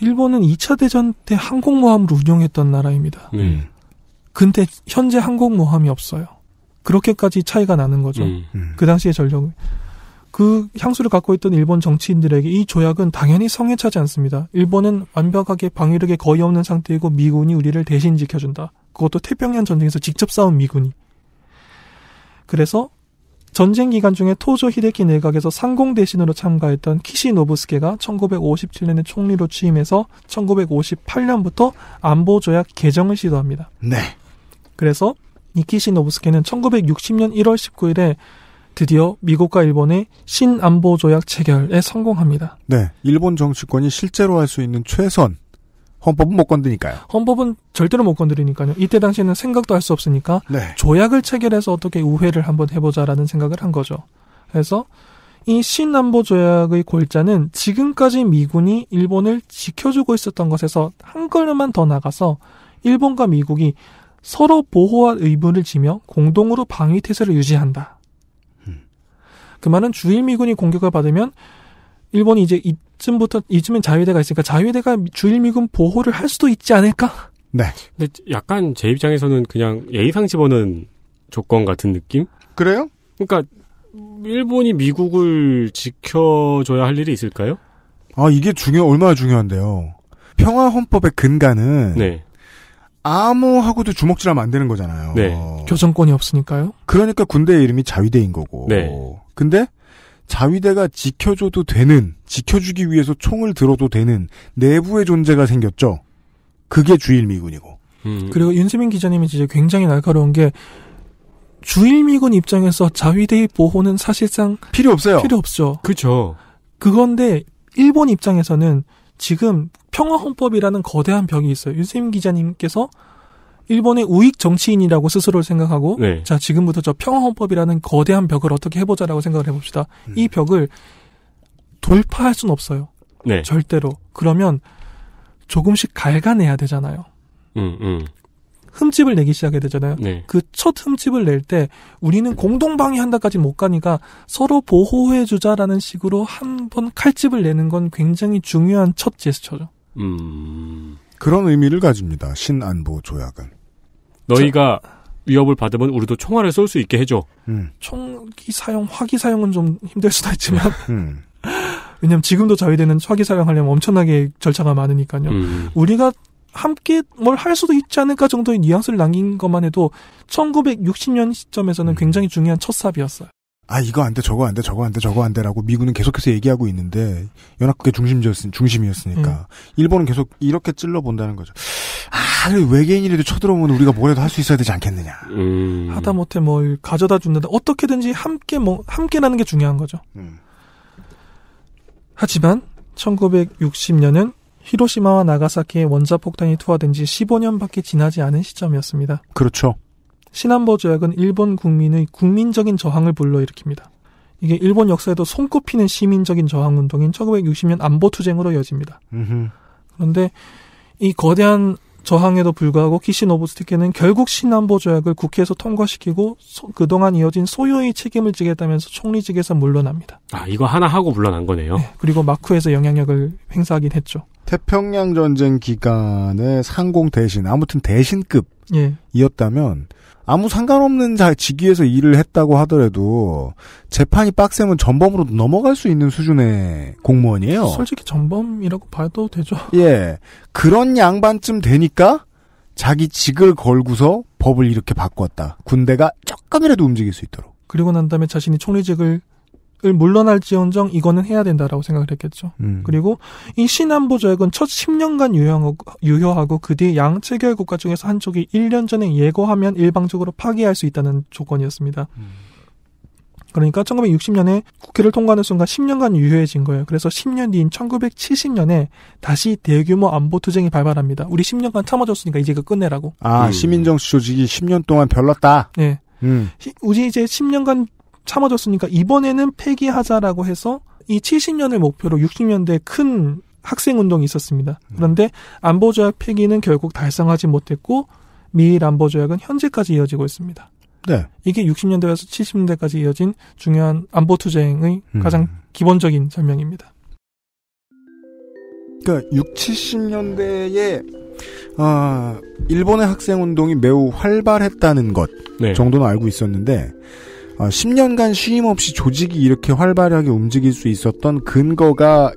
일본은 2차 대전 때항공모함으로 운영했던 나라입니다. 네. 음. 근데 현재 항공모함이 없어요. 그렇게까지 차이가 나는 거죠. 음. 음. 그 당시의 전력을. 그 향수를 갖고 있던 일본 정치인들에게 이 조약은 당연히 성에차지 않습니다. 일본은 완벽하게 방위력이 거의 없는 상태이고 미군이 우리를 대신 지켜준다. 그것도 태평양 전쟁에서 직접 싸운 미군이. 그래서 전쟁 기간 중에 토조 히데키 내각에서 상공 대신으로 참가했던 키시노부스케가 1957년에 총리로 취임해서 1958년부터 안보 조약 개정을 시도합니다. 네. 그래서 이 키시노부스케는 1960년 1월 19일에 드디어 미국과 일본의 신안보 조약 체결에 성공합니다. 네. 일본 정치권이 실제로 할 수 있는 최선 헌법은 못 건드니까요. 헌법은 절대로 못 건드리니까요. 이때 당시에는 생각도 할 수 없으니까 네. 조약을 체결해서 어떻게 우회를 한번 해보자라는 생각을 한 거죠. 그래서 이신안보 조약의 골자는 지금까지 미군이 일본을 지켜주고 있었던 것에서 한 걸음만 더 나가서 일본과 미국이 서로 보호할 의무를 지며 공동으로 방위 태세를 유지한다. 그 말은 주일 미군이 공격을 받으면 일본이 이제 이쯤부터 이쯤엔 자위대가 있으니까 자위대가 주일 미군 보호를 할 수도 있지 않을까? 네. 근데 약간 제 입장에서는 그냥 예의상 집어넣은 조건 같은 느낌? 그래요? 그러니까 일본이 미국을 지켜줘야 할 일이 있을까요? 아 이게 중요 얼마나 중요한데요. 평화 헌법의 근간은 네. 암호하고도 주먹질하면 안 되는 거잖아요. 네. 교정권이 없으니까요. 그러니까 군대의 이름이 자위대인 거고. 네. 근데 자위대가 지켜줘도 되는, 지켜주기 위해서 총을 들어도 되는 내부의 존재가 생겼죠. 그게 주일미군이고. 음. 그리고 윤세민 기자님이 진짜 굉장히 날카로운 게 주일미군 입장에서 자위대의 보호는 사실상 필요 없어요. 필요 없죠. 그죠. 그건데 일본 입장에서는 지금 평화헌법이라는 거대한 벽이 있어요. 윤세민 기자님께서 일본의 우익 정치인이라고 스스로를 생각하고 네. 자 지금부터 저 평화헌법이라는 거대한 벽을 어떻게 해보자라고 생각을 해봅시다. 음. 이 벽을 돌파할 순 없어요. 네. 절대로. 그러면 조금씩 갈가내야 되잖아요. 음, 음. 흠집을 내기 시작해야 되잖아요. 네. 그첫 흠집을 낼 때 우리는 공동방위한다까지 못 가니까 서로 보호해주자라는 식으로 한 번 칼집을 내는 건 굉장히 중요한 첫 제스처죠. 음. 그런 의미를 가집니다. 신안보 조약은. 너희가 자, 위협을 받으면 우리도 총알을 쏠 수 있게 해줘. 음. 총기 사용, 화기 사용은 좀 힘들 수도 있지만. [LAUGHS] 음. 왜냐면 지금도 자위대는 화기 사용하려면 엄청나게 절차가 많으니까요. 음. 우리가 함께 뭘 할 수도 있지 않을까 정도의 뉘앙스를 남긴 것만 해도 1960년 시점에서는 음. 굉장히 중요한 첫 삽이었어요. 아 이거 안 돼 저거 안 돼 저거 안 돼 저거 안 돼라고 미군은 계속해서 얘기하고 있는데 연합국의 중심지였 중심이었으니까 음. 일본은 계속 이렇게 찔러 본다는 거죠. 아 외계인이라도 쳐들어오면 우리가 뭐라도 할 수 있어야 되지 않겠느냐. 음. 하다 못해 뭘 뭐 가져다 준다든 어떻게든지 함께 뭐 함께 나는 게 중요한 거죠. 음. 하지만 1960년은 히로시마와 나가사키의 원자폭탄이 투하된 지 15년밖에 지나지 않은 시점이었습니다. 그렇죠. 시난보 조약은 일본 국민의 국민적인 저항을 불러일으킵니다. 이게 일본 역사에도 손꼽히는 시민적인 저항 운동인 1960년 안보 투쟁으로 이어집니다. 그런데 이 거대한 저항에도 불구하고 키시노부스티케는 결국 신안보 조약을 국회에서 통과시키고 소, 그동안 이어진 소요의 책임을 지겠다면서 총리직에서 물러납니다. 아 이거 하나 하고 물러난 거네요. 네, 그리고 마쿠에서 영향력을 행사하긴 했죠. 태평양 전쟁 기간에 상공 대신 아무튼 대신급이었다면 예. 아무 상관없는 자 직위에서 일을 했다고 하더라도 재판이 빡세면 전범으로 넘어갈 수 있는 수준의 공무원이에요. 솔직히 전범이라고 봐도 되죠. 예. 그런 양반쯤 되니까 자기 직을 걸고서 법을 이렇게 바꿨다. 군대가 조금이라도 움직일 수 있도록. 그리고 난 다음에 자신이 총리직을 을 물러날지언정 이거는 해야 된다라고 생각을 했겠죠. 음. 그리고 이 신안보 조약은 첫 10년간 유효하고, 그 뒤양7개 국가 중에서 한쪽이 1년 전에 예고하면 일방적으로 파기할 수 있다는 조건이었습니다. 음. 그러니까 1960년에 국회를 통과하는 순간 10년간 유효해진 거예요. 그래서 10년 뒤인 1970년에 다시 대규모 안보 투쟁이 발발합니다. 우리 10년간 참아줬으니까 이제 그 끝내라고. 아, 음. 시민정치 조직이 10년 동안 별렀다. 네. 음. 우리 이제 10년간 참아줬으니까 이번에는 폐기하자라고 해서 이 70년을 목표로 60년대 큰 학생 운동이 있었습니다. 음. 그런데 안보조약 폐기는 결국 달성하지 못했고 미일 안보조약은 현재까지 이어지고 있습니다. 네. 이게 60년대에서 70년대까지 이어진 중요한 안보 투쟁의 음. 가장 기본적인 설명입니다. 그러니까 6, 70년대에 아, 어, 일본의 학생 운동이 매우 활발했다는 것 네. 정도는 알고 있었는데 10년간 어, 쉼 없이 조직이 이렇게 활발하게 움직일 수 있었던 근거가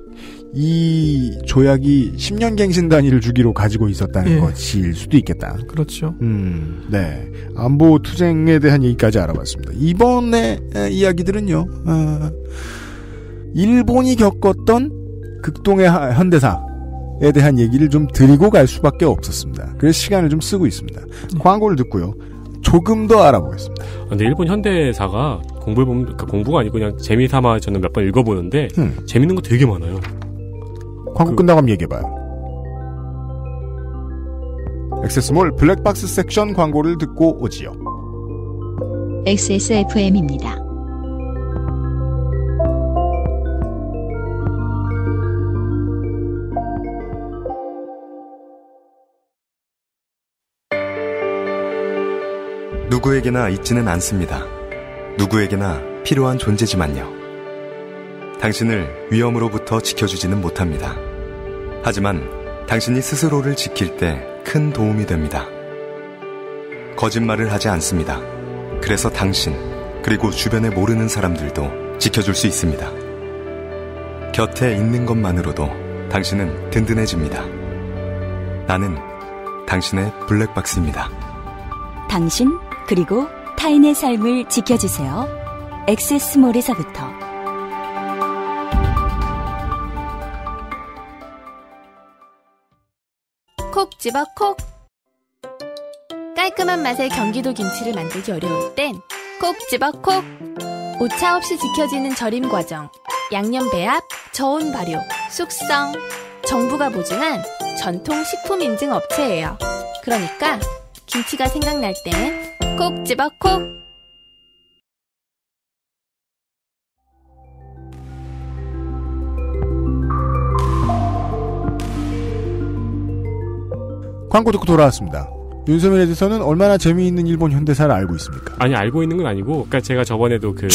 이 조약이 10년 갱신 단위를 주기로 가지고 있었다는 예. 것일 수도 있겠다. 그렇죠. 음, 네. 안보 투쟁에 대한 얘기까지 알아봤습니다. 이번에 이야기들은요, 어, 일본이 겪었던 극동의 현대사에 대한 얘기를 좀 드리고 갈 수밖에 없었습니다. 그래서 시간을 좀 쓰고 있습니다. 예. 광고를 듣고요. 조금 더 알아보겠습니다. 아, 근데 일본 현대사가 공부를 보면 그러니까 공부가 아니고 그냥 재미 삼아 저는 몇 번 읽어보는데 음. 재밌는 거 되게 많아요. 광고 그... 끝나고 한번 얘기해봐요. 엑세스몰 블랙박스 섹션 광고를 듣고 오지요. XSFM입니다. 누구에게나 있지는 않습니다. 누구에게나 필요한 존재지만요. 당신을 위험으로부터 지켜주지는 못합니다. 하지만 당신이 스스로를 지킬 때 큰 도움이 됩니다. 거짓말을 하지 않습니다. 그래서 당신, 그리고 주변에 모르는 사람들도 지켜줄 수 있습니다. 곁에 있는 것만으로도 당신은 든든해집니다. 나는 당신의 블랙박스입니다. 당신 그리고 타인의 삶을 지켜주세요. 엑세스몰에서부터 콕 집어 콕 깔끔한 맛의 경기도 김치를 만들기 어려울 땐 콕 집어 콕 오차 없이 지켜지는 절임 과정 양념 배합, 저온 발효, 숙성 정부가 보증한 전통 식품 인증 업체예요. 그러니까 김치가 생각날 때는 콕 집어 콕 광고 듣고 돌아왔습니다. 윤소민 에디서는 얼마나 재미있는 일본 현대사를 알고 있습니까? 아니 알고 있는 건 아니고, 그러니까 제가 저번에도 그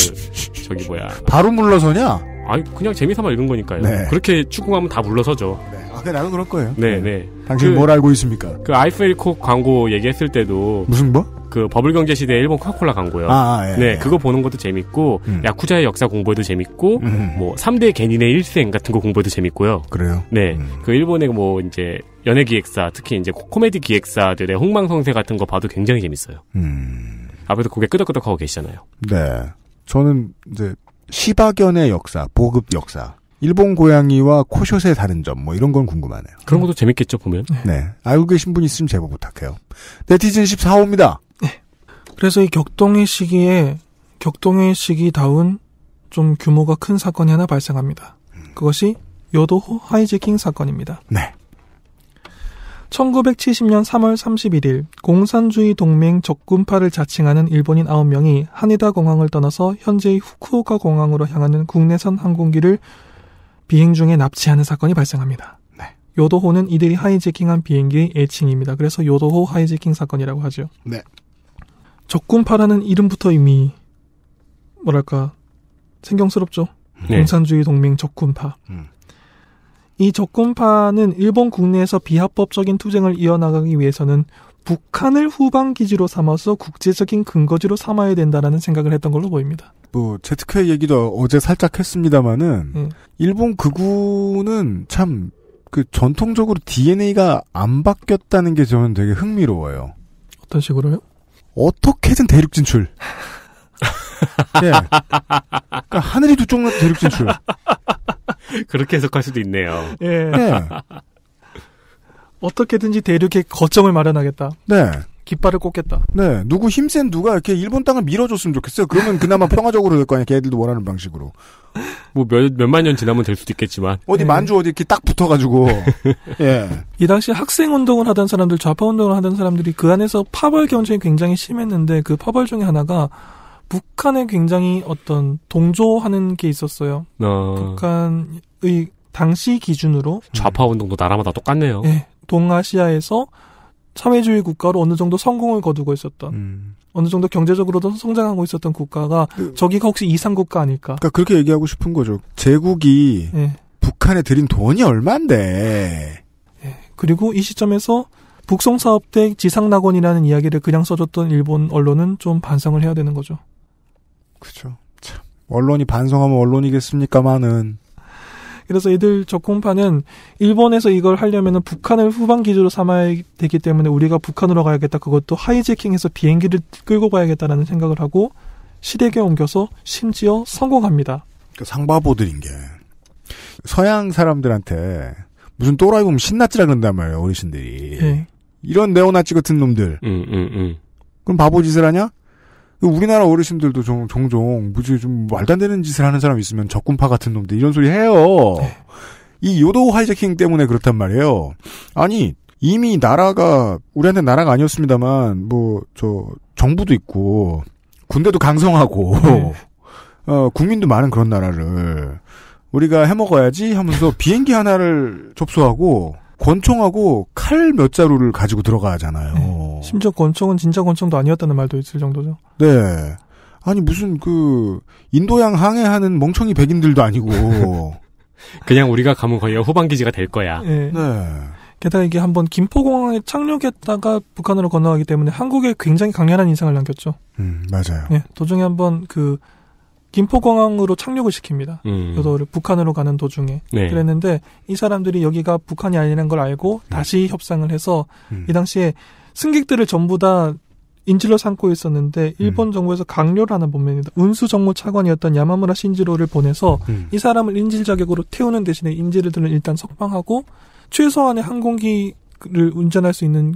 저기 뭐야 바로 물러서냐? 아니 그냥 재미삼아 읽은 거니까요. 네. 그렇게 추궁하면 다 물러서죠. 네. 근데 아, 네, 나도 그럴 거예요. 네, 네. 네. 당신 그, 뭘 알고 있습니까? 그 아이프리콕 광고 얘기했을 때도 무슨 뭐? 그 버블 경제 시대 일본 코카콜라 광고요. 아, 아, 예, 네, 예. 그거 보는 것도 재밌고 음. 야쿠자의 역사 공부도 재밌고 음. 뭐 3대 개인의 일생 같은 거공부도 재밌고요. 그래요. 네. 음. 그 일본의 뭐 이제 연예 기획사, 특히 이제 코미디 기획사들의 홍망성세 같은 거 봐도 굉장히 재밌어요. 음. 앞에도 고개 끄덕끄덕 하고 계시잖아요. 네. 저는 이제 시바견의 역사, 보급 역사. 일본 고양이와 코숏의 다른 점, 뭐 이런 건 궁금하네요. 그런 것도 재밌겠죠, 보면. 네. 네. 알고 계신 분 있으면 제보 부탁해요. 네티즌 14호입니다. 네. 그래서 이 격동의 시기에, 격동의 시기다운 좀 규모가 큰 사건이 하나 발생합니다. 음. 그것이 여도호 하이제킹 사건입니다. 네. 1970년 3월 31일 공산주의 동맹 적군파를 자칭하는 일본인 9명이 하네다 공항을 떠나서 현재의 후쿠오카 공항으로 향하는 국내선 항공기를 비행 중에 납치하는 사건이 발생합니다. 네. 요도호는 이들이 하이제킹한 비행기의 애칭입니다. 그래서 요도호 하이제킹 사건이라고 하죠. 네. 적군파라는 이름부터 이미 뭐랄까 생경스럽죠. 네. 공산주의 동맹 적군파. 음. 이 적군파는 일본 국내에서 비합법적인 투쟁을 이어나가기 위해서는 북한을 후방 기지로 삼아서 국제적인 근거지로 삼아야 된다라는 생각을 했던 걸로 보입니다. 뭐 제트크의 얘기도 어제 살짝 했습니다마는 음. 일본 극우는 참 그 전통적으로 DNA가 안 바뀌었다는 게 저는 되게 흥미로워요. 어떤 식으로요? 어떻게든 대륙 진출. [LAUGHS] 예. 그러니까 하늘이 두쪽 나도 대륙 진출. 그렇게 해석할 수도 있네요. 예. 네. 어떻게든지 대륙의 거점을 마련하겠다. 네. 깃발을 꽂겠다. 네. 누구 힘센 누가 이렇게 일본 땅을 밀어줬으면 좋겠어요. 그러면 그나마 [LAUGHS] 평화적으로 될 거 아니야. 걔들도 원하는 방식으로. 뭐 몇, 몇만 년 지나면 될 수도 있겠지만. 어디 네. 만주 어디 이렇게 딱 붙어가지고. [LAUGHS] 예. 이 당시 학생 운동을 하던 사람들, 좌파 운동을 하던 사람들이 그 안에서 파벌 경쟁이 굉장히 심했는데 그 파벌 중에 하나가 북한에 굉장히 어떤 동조하는 게 있었어요. 어... 북한의 당시 기준으로 음. 좌파 운동도 나라마다 똑같네요. 네, 동아시아에서 사회주의 국가로 어느 정도 성공을 거두고 있었던 음. 어느 정도 경제적으로도 성장하고 있었던 국가가 그, 저기가 혹시 이상 국가 아닐까? 그러니까 그렇게 얘기하고 싶은 거죠. 제국이 네. 북한에 드린 돈이 얼만데? 네. 그리고 이 시점에서 북송 사업 때 지상 낙원이라는 이야기를 그냥 써줬던 일본 언론은 좀 반성을 해야 되는 거죠. 그죠. 참 언론이 반성하면 언론이겠습니까만은 그래서 애들 적공파는 일본에서 이걸 하려면은 북한을 후방 기지로 삼아야 되기 때문에 우리가 북한으로 가야겠다. 그것도 하이제킹해서 비행기를 끌고 가야겠다라는 생각을 하고 시댁에 옮겨서 심지어 성공합니다. 그러니까 상바보들인 게 서양 사람들한테 무슨 또라이 보면 신나치라 그런단 말이에요 어르신들이 네. 이런 네오나치 같은 놈들 음, 음, 음. 그럼 바보 짓을 하냐 우리나라 어르신들도 좀, 종종 무지 좀 말도 안 되는 짓을 하는 사람 있으면 적군파 같은 놈들 이런 소리 해요. 네. 이 요도 하이자킹 때문에 그렇단 말이에요. 아니 이미 나라가 우리한테 나라가 아니었습니다만 뭐 저 정부도 있고 군대도 강성하고 네. 어, 국민도 많은 그런 나라를 우리가 해먹어야지 하면서 비행기 하나를 접수하고 권총하고 칼 몇 자루를 가지고 들어가잖아요. 네. 심지어 권총은 진짜 권총도 아니었다는 말도 있을 정도죠. 네. 아니 무슨 그 인도양 항해하는 멍청이 백인들도 아니고 [LAUGHS] 그냥 우리가 가면 거의 후방 기지가 될 거야. 네. 네. 게다가 이게 한번 김포공항에 착륙했다가 북한으로 건너가기 때문에 한국에 굉장히 강렬한 인상을 남겼죠. 음 맞아요. 네. 도중에 한번 그 김포공항으로 착륙을 시킵니다. 음. 요도를 북한으로 가는 도중에 네. 그랬는데 이 사람들이 여기가 북한이 아니라는 걸 알고 음. 다시 음. 협상을 해서 음. 이 당시에 승객들을 전부 다 인질로 삼고 있었는데 음. 일본 정부에서 강요를 하는 본면입니다. 운수 정무 차관이었던 야마무라 신지로를 보내서 음. 이 사람을 인질 자격으로 태우는 대신에 인질들을 을 일단 석방하고 최소한의 항공기를 운전할 수 있는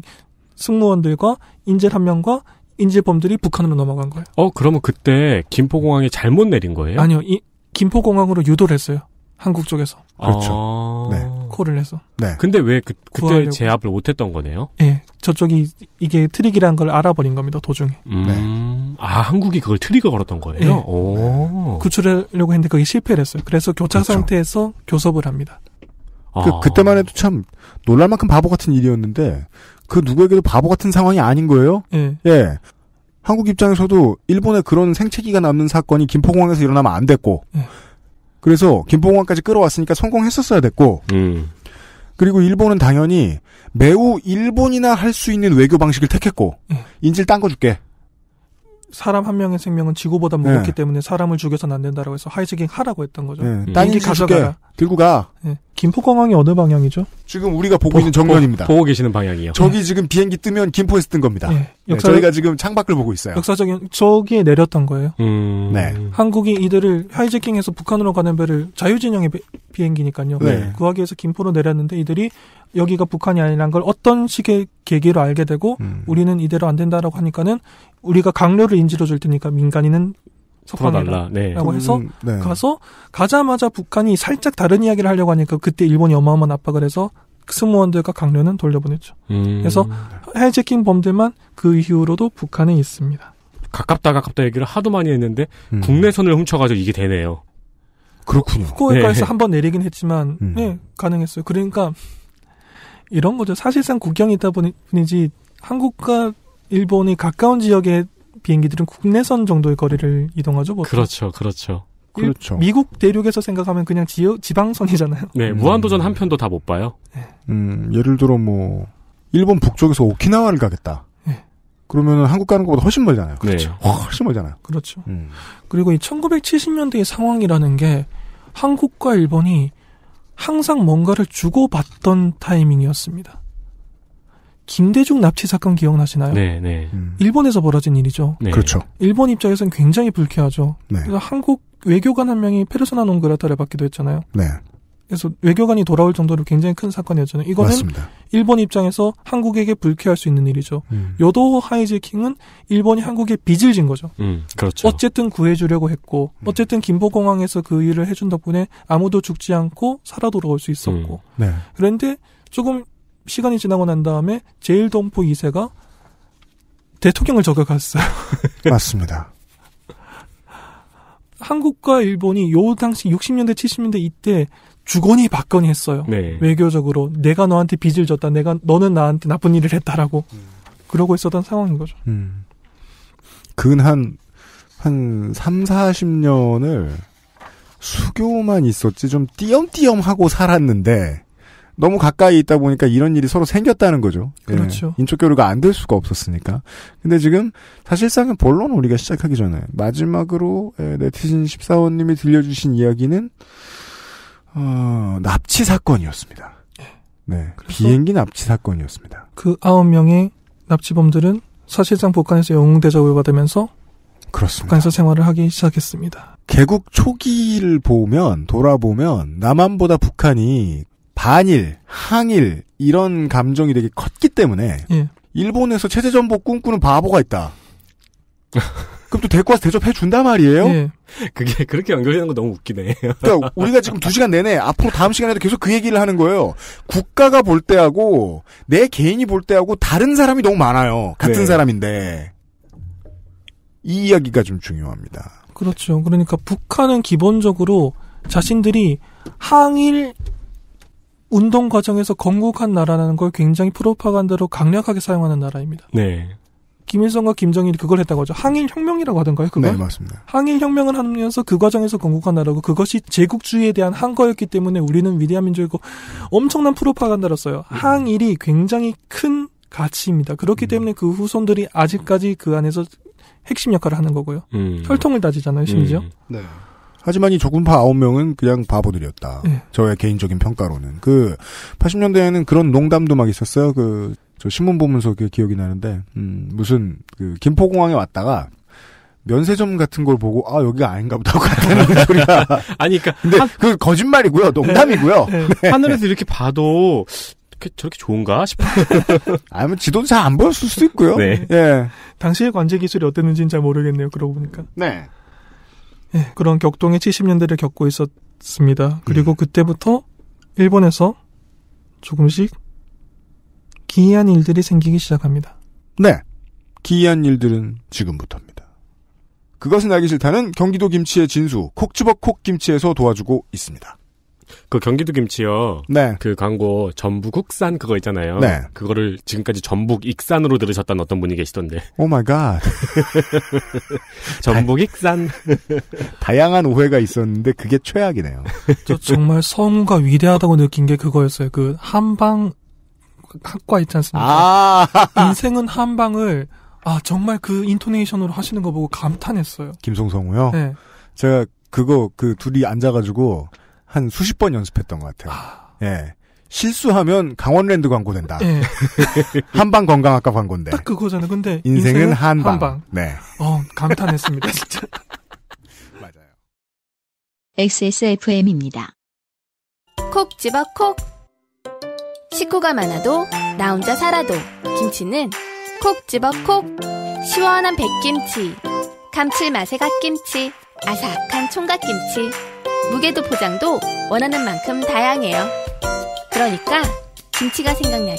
승무원들과 인질 한 명과 인질범들이 북한으로 넘어간 거예요. 어, 그러면 그때 김포공항에 잘못 내린 거예요? 아니요. 이, 김포공항으로 유도를 했어요. 한국 쪽에서. 그렇죠. 아... 네. 콜을 해서. 네. 근데 왜 그, 그때 구하려고. 제압을 못했던 거네요? 예. 네. 저쪽이 이게 트릭이라는 걸 알아버린 겁니다. 도중에. 음... 네. 아 한국이 그걸 트릭을 걸었던 거예요? 예. 네. 오. 구출하려고 했는데 그게 실패를 했어요. 그래서 교착 그렇죠. 상태에서 교섭을 합니다. 아. 그, 그때만 해도 참 놀랄 만큼 바보 같은 일이었는데 그 누구에게도 바보 같은 상황이 아닌 거예요. 네. 예. 한국 입장에서도 일본의 그런 생채기가 남는 사건이 김포공항에서 일어나면 안 됐고 네. 그래서 김포공항까지 끌어왔으니까 성공했었어야 됐고 음. 그리고 일본은 당연히 매우 일본이나 할 수 있는 외교 방식을 택했고 네. 인질 딴 거 줄게 사람 한 명의 생명은 지구보다 무겁기 네. 때문에 사람을 죽여서는 안 된다라고 해서 하이지깅 하라고 했던 거죠. 네. 딴지 음. 가져가 들고 가. 네. 김포공항이 어느 방향이죠? 지금 우리가 보고 보, 있는 정면입니다. 보, 고 계시는 방향이요. 저기 지금 비행기 뜨면 김포에서 뜬 겁니다. 네. 네, 역사, 저희가 지금 창밖을 보고 있어요. 역사적인 저기에 내렸던 거예요. 음... 네. 한국이 이들을 하이지깅에서 북한으로 가는 배를 자유진영의 비행기니까요. 네. 그하기위해서 김포로 내렸는데 이들이 여기가 북한이 아니란 걸 어떤 식의 계기로 알게 되고 음. 우리는 이대로 안 된다라고 하니까는 우리가 강료를 인지로 줄 테니까 민간인은 석방해라라고 네. 해서 음, 네. 가서 가자마자 북한이 살짝 다른 이야기를 하려고 하니까 그때 일본이 어마어마한 압박을 해서 승무원들과 강료는 돌려보냈죠. 음. 그래서 해제킹 범들만 그 이후로도 북한에 있습니다. 가깝다 가깝다 얘기를 하도 많이 했는데 음. 국내선을 훔쳐가지고 이게 되네요. 그렇군요. 후쿠오카에서 네. 한번 내리긴 했지만 음. 네, 가능했어요. 그러니까 이런 거죠. 사실상 국경이다 보니지 한국과 일본이 가까운 지역의 비행기들은 국내선 정도의 거리를 이동하죠. 보통. 그렇죠, 그렇죠. 그렇죠. 미국 대륙에서 생각하면 그냥 지, 지방선이잖아요. 네, 음. 무한도전 한 편도 다 못 봐요. 네. 음, 예를 들어 뭐 일본 북쪽에서 오키나와를 가겠다. 네. 그러면 한국 가는 것보다 훨씬 멀잖아요. 네. 그렇죠. 네. 훨씬 멀잖아요. 그렇죠. 음. 그리고 이 1970년대의 상황이라는 게 한국과 일본이 항상 뭔가를 주고받던 타이밍이었습니다. 김대중 납치 사건 기억나시나요? 네, 네. 음. 일본에서 벌어진 일이죠. 네. 그렇죠. 일본 입장에서는 굉장히 불쾌하죠. 네. 그래서 한국 외교관 한 명이 페르소나 농그라타를 받기도 했잖아요. 네. 그래서 외교관이 돌아올 정도로 굉장히 큰 사건이었잖아요. 이거는 맞습니다. 일본 입장에서 한국에게 불쾌할 수 있는 일이죠. 음. 요도 하이제킹은 일본이 한국에 빚을 진 거죠. 음, 그렇죠. 어쨌든 구해주려고 했고, 음. 어쨌든 김포공항에서 그 일을 해준 덕분에 아무도 죽지 않고 살아 돌아올 수 있었고. 음. 네. 그런데 조금 시간이 지나고 난 다음에 제일 동포 2세가 대통령을 저격했어요. [LAUGHS] 맞습니다. 한국과 일본이 요 당시 60년대 70년대 이때 주거니 받거니 했어요. 네. 외교적으로 내가 너한테 빚을 졌다. 내가 너는 나한테 나쁜 일을 했다라고 음. 그러고 있었던 상황인 거죠. 근한한 음. 한 3, 40년을 수교만 있었지 좀 띄엄띄엄 하고 살았는데 너무 가까이 있다 보니까 이런 일이 서로 생겼다는 거죠. 예. 그렇죠. 예, 인적 교류가 안 될 수가 없었으니까. 근데 지금 사실상은 본론 우리가 시작하기 전에 마지막으로 예, 네티즌 14원님이 들려주신 이야기는 어, 납치 사건이었습니다. 예. 네. 비행기 납치 사건이었습니다. 그 아홉 명의 납치범들은 사실상 북한에서 영웅 대접을 받으면서 그렇습니다. 북한에서 생활을 하기 시작했습니다. 개국 초기를 보면 돌아보면 남한보다 북한이 반일, 항일 이런 감정이 되게 컸기 때문에 예. 일본에서 체제 전복 꿈꾸는 바보가 있다. 그럼 또 데리고 와서 대접해 준단 말이에요. 예. [LAUGHS] 그게 그렇게 연결되는 거 너무 웃기네. 그러니까 우리가 지금 두 시간 내내 앞으로 다음 시간에도 계속 그 얘기를 하는 거예요. 국가가 볼 때하고 내 개인이 볼 때하고 다른 사람이 너무 많아요. 같은 네. 사람인데 이 이야기가 좀 중요합니다. 그렇죠. 그러니까 북한은 기본적으로 자신들이 항일 운동 과정에서 건국한 나라라는 걸 굉장히 프로파간다로 강력하게 사용하는 나라입니다. 네. 김일성과 김정일이 그걸 했다고 하죠. 항일혁명이라고 하던가요, 그걸? 네, 맞습니다. 항일혁명을 하면서 그 과정에서 건국한 나라고 그것이 제국주의에 대한 항거였기 때문에 우리는 위대한 민족이고 엄청난 프로파간다를 어요 음. 네. 항일이 굉장히 큰 가치입니다. 그렇기 음. 때문에 그 후손들이 아직까지 그 안에서 핵심 역할을 하는 거고요. 음. 혈통을 다지잖아요, 심지어. 음. 네. 하지만 이 조군파 아홉 명은 그냥 바보들이었다. 네. 저의 개인적인 평가로는. 그 80년대에는 그런 농담도 막 있었어요. 그저 신문 보면서 기억이 나는데 음, 무슨 그 김포공항에 왔다가 면세점 같은 걸 보고 아 여기가 아닌가 보다 하고 같다는 [LAUGHS] 소리가 아니 그니까 근데 한... 그 거짓말이고요 네. 농담이고요 네. 네. 하늘에서 이렇게 봐도 저렇게 좋은가 싶어 [LAUGHS] 아니면 지도는 잘 안 보였을 수도 있고요. 네. 예. 당시의 관제 기술이 어땠는지는 잘 모르겠네요. 그러고 보니까. 네. 예, 그런 격동의 70년대를 겪고 있었습니다. 그리고 음. 그때부터 일본에서 조금씩 기이한 일들이 생기기 시작합니다. 네. 기이한 일들은 지금부터입니다. 그것은 알기 싫다는 경기도 김치의 진수 콕주버 콕김치에서 도와주고 있습니다. 그 경기도 김치요. 네. 그 광고 전북 흑산 그거 있잖아요. 네. 그거를 지금까지 전북 익산으로 들으셨다는 어떤 분이 계시던데. 오 마이 갓. 전북 익산. [LAUGHS] 다양한 오해가 있었는데 그게 최악이네요. 저 정말 성우가 위대하다고 느낀 게 그거였어요. 그 한방 학과 있지 않습니까? 아~ [LAUGHS] 인생은 한 방을 아 정말 그 인토네이션으로 하시는 거 보고 감탄했어요. 김송성우요. 네. 제가 그거 그 둘이 앉아가지고 한 수십 번 연습했던 것 같아요. 아. 예. 네. 실수하면 강원랜드 광고 된다. 네. [LAUGHS] 한방 건강학과 광고인데. 딱 그거잖아요. 근데 인생은, 인생은 한방. 한방. 네. 어 감탄했습니다. 진짜. [LAUGHS] 맞아요. XSFM입니다. 콕 집어 콕. 식구가 많아도 나 혼자 살아도 김치는 콕 집어 콕 시원한 백김치 감칠맛의 갓김치 아삭한 총각김치 무게도 포장도 원하는 만큼 다양해요 그러니까 김치가 생각날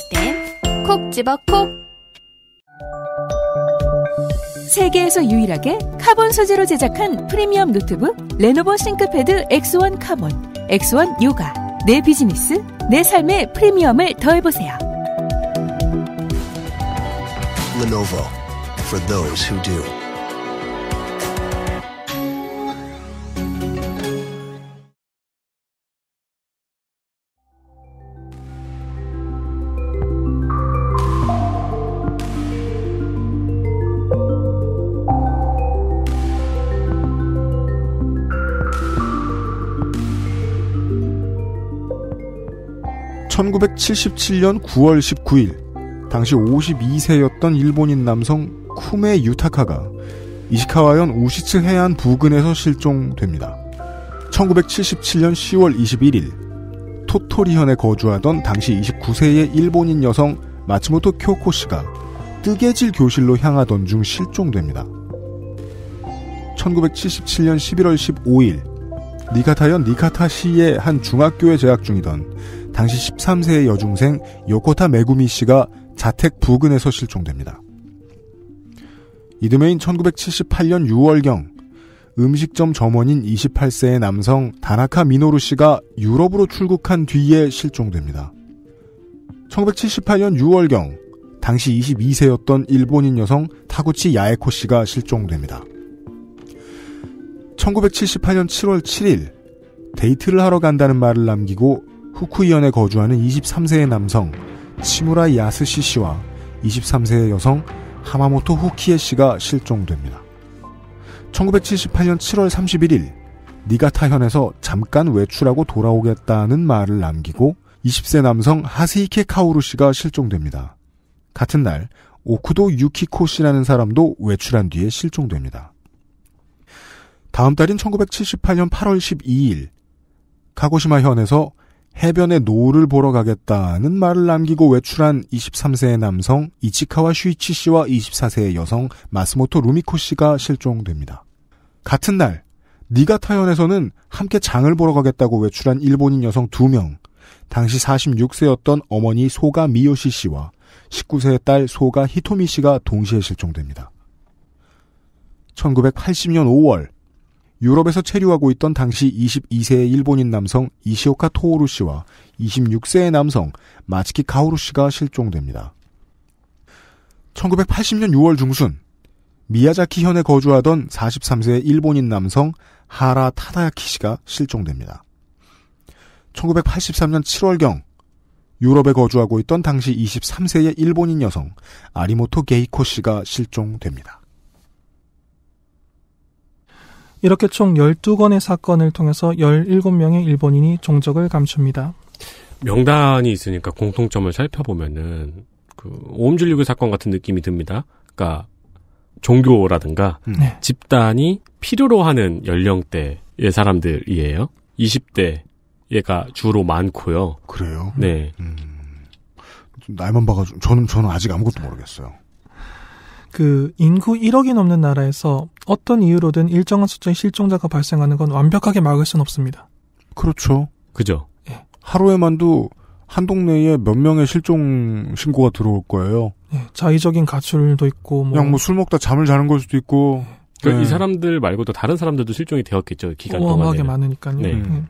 땐콕 집어 콕 세계에서 유일하게 카본 소재로 제작한 프리미엄 노트북 레노버 싱크패드 X1 카본 X1 요가 내 비즈니스, 내 삶의 프리미엄을 더해보세요. Lenovo for those who do. 1977년 9월 19일 당시 52세였던 일본인 남성 쿠메 유타카가 이시카와현 우시츠 해안 부근에서 실종됩니다. 1977년 10월 21일 토토리현에 거주하던 당시 29세의 일본인 여성 마츠모토 쿄코 씨가 뜨개질 교실로 향하던 중 실종됩니다. 1977년 11월 15일 니카타현 니카타시의 한 중학교에 재학 중이던 당시 13세의 여중생 요코타 메구미 씨가 자택 부근에서 실종됩니다. 이듬해인 1978년 6월경 음식점 점원인 28세의 남성 다나카 미노루 씨가 유럽으로 출국한 뒤에 실종됩니다. 1978년 6월경 당시 22세였던 일본인 여성 타구치 야에코 씨가 실종됩니다. 1978년 7월 7일 데이트를 하러 간다는 말을 남기고 후쿠이현에 거주하는 23세의 남성 치무라 야스시 씨와 23세의 여성 하마모토 후키에 씨가 실종됩니다. 1978년 7월 31일 니가타현에서 잠깐 외출하고 돌아오겠다는 말을 남기고 20세 남성 하세이케 카오루 씨가 실종됩니다. 같은 날 오쿠도 유키코 씨라는 사람도 외출한 뒤에 실종됩니다. 다음 달인 1978년 8월 12일 카고시마 현에서 해변에 노을을 보러 가겠다는 말을 남기고 외출한 23세의 남성 이치카와 슈이치 씨와 24세의 여성 마스모토 루미코 씨가 실종됩니다. 같은 날 니가타현에서는 함께 장을 보러 가겠다고 외출한 일본인 여성 2명, 당시 46세였던 어머니 소가 미요시 씨와 19세의 딸 소가 히토미 씨가 동시에 실종됩니다. 1980년 5월 유럽에서 체류하고 있던 당시 22세의 일본인 남성 이시오카 토오루 씨와 26세의 남성 마츠키 카오루 씨가 실종됩니다. 1980년 6월 중순 미야자키 현에 거주하던 43세의 일본인 남성 하라 타다야키 씨가 실종됩니다. 1983년 7월경 유럽에 거주하고 있던 당시 23세의 일본인 여성 아리모토 게이코 씨가 실종됩니다. 이렇게 총 12건의 사건을 통해서 17명의 일본인이 종적을 감춥니다. 명단이 있으니까 공통점을 살펴보면은 그 오음진리교 사건 같은 느낌이 듭니다. 그니까 종교라든가 음. 네. 집단이 필요로 하는 연령대의 사람들이에요. 20대 얘가 주로 많고요. 그래요? 네. 음, 나이만 봐가지고 저는 저는 아직 아무것도 모르겠어요. 그 인구 1억이 넘는 나라에서 어떤 이유로든 일정한 숫자의 실종자가 발생하는 건 완벽하게 막을 수는 없습니다. 그렇죠. 그죠. 예. 하루에만도 한 동네에 몇 명의 실종 신고가 들어올 거예요. 예. 자의적인 가출도 있고 뭐. 그냥 뭐술 먹다 잠을 자는 걸 수도 있고. 예. 그러니까 네. 이 사람들 말고도 다른 사람들도 실종이 되었겠죠. 기간 동안에. 어마하게 많으니까요. 네. 음.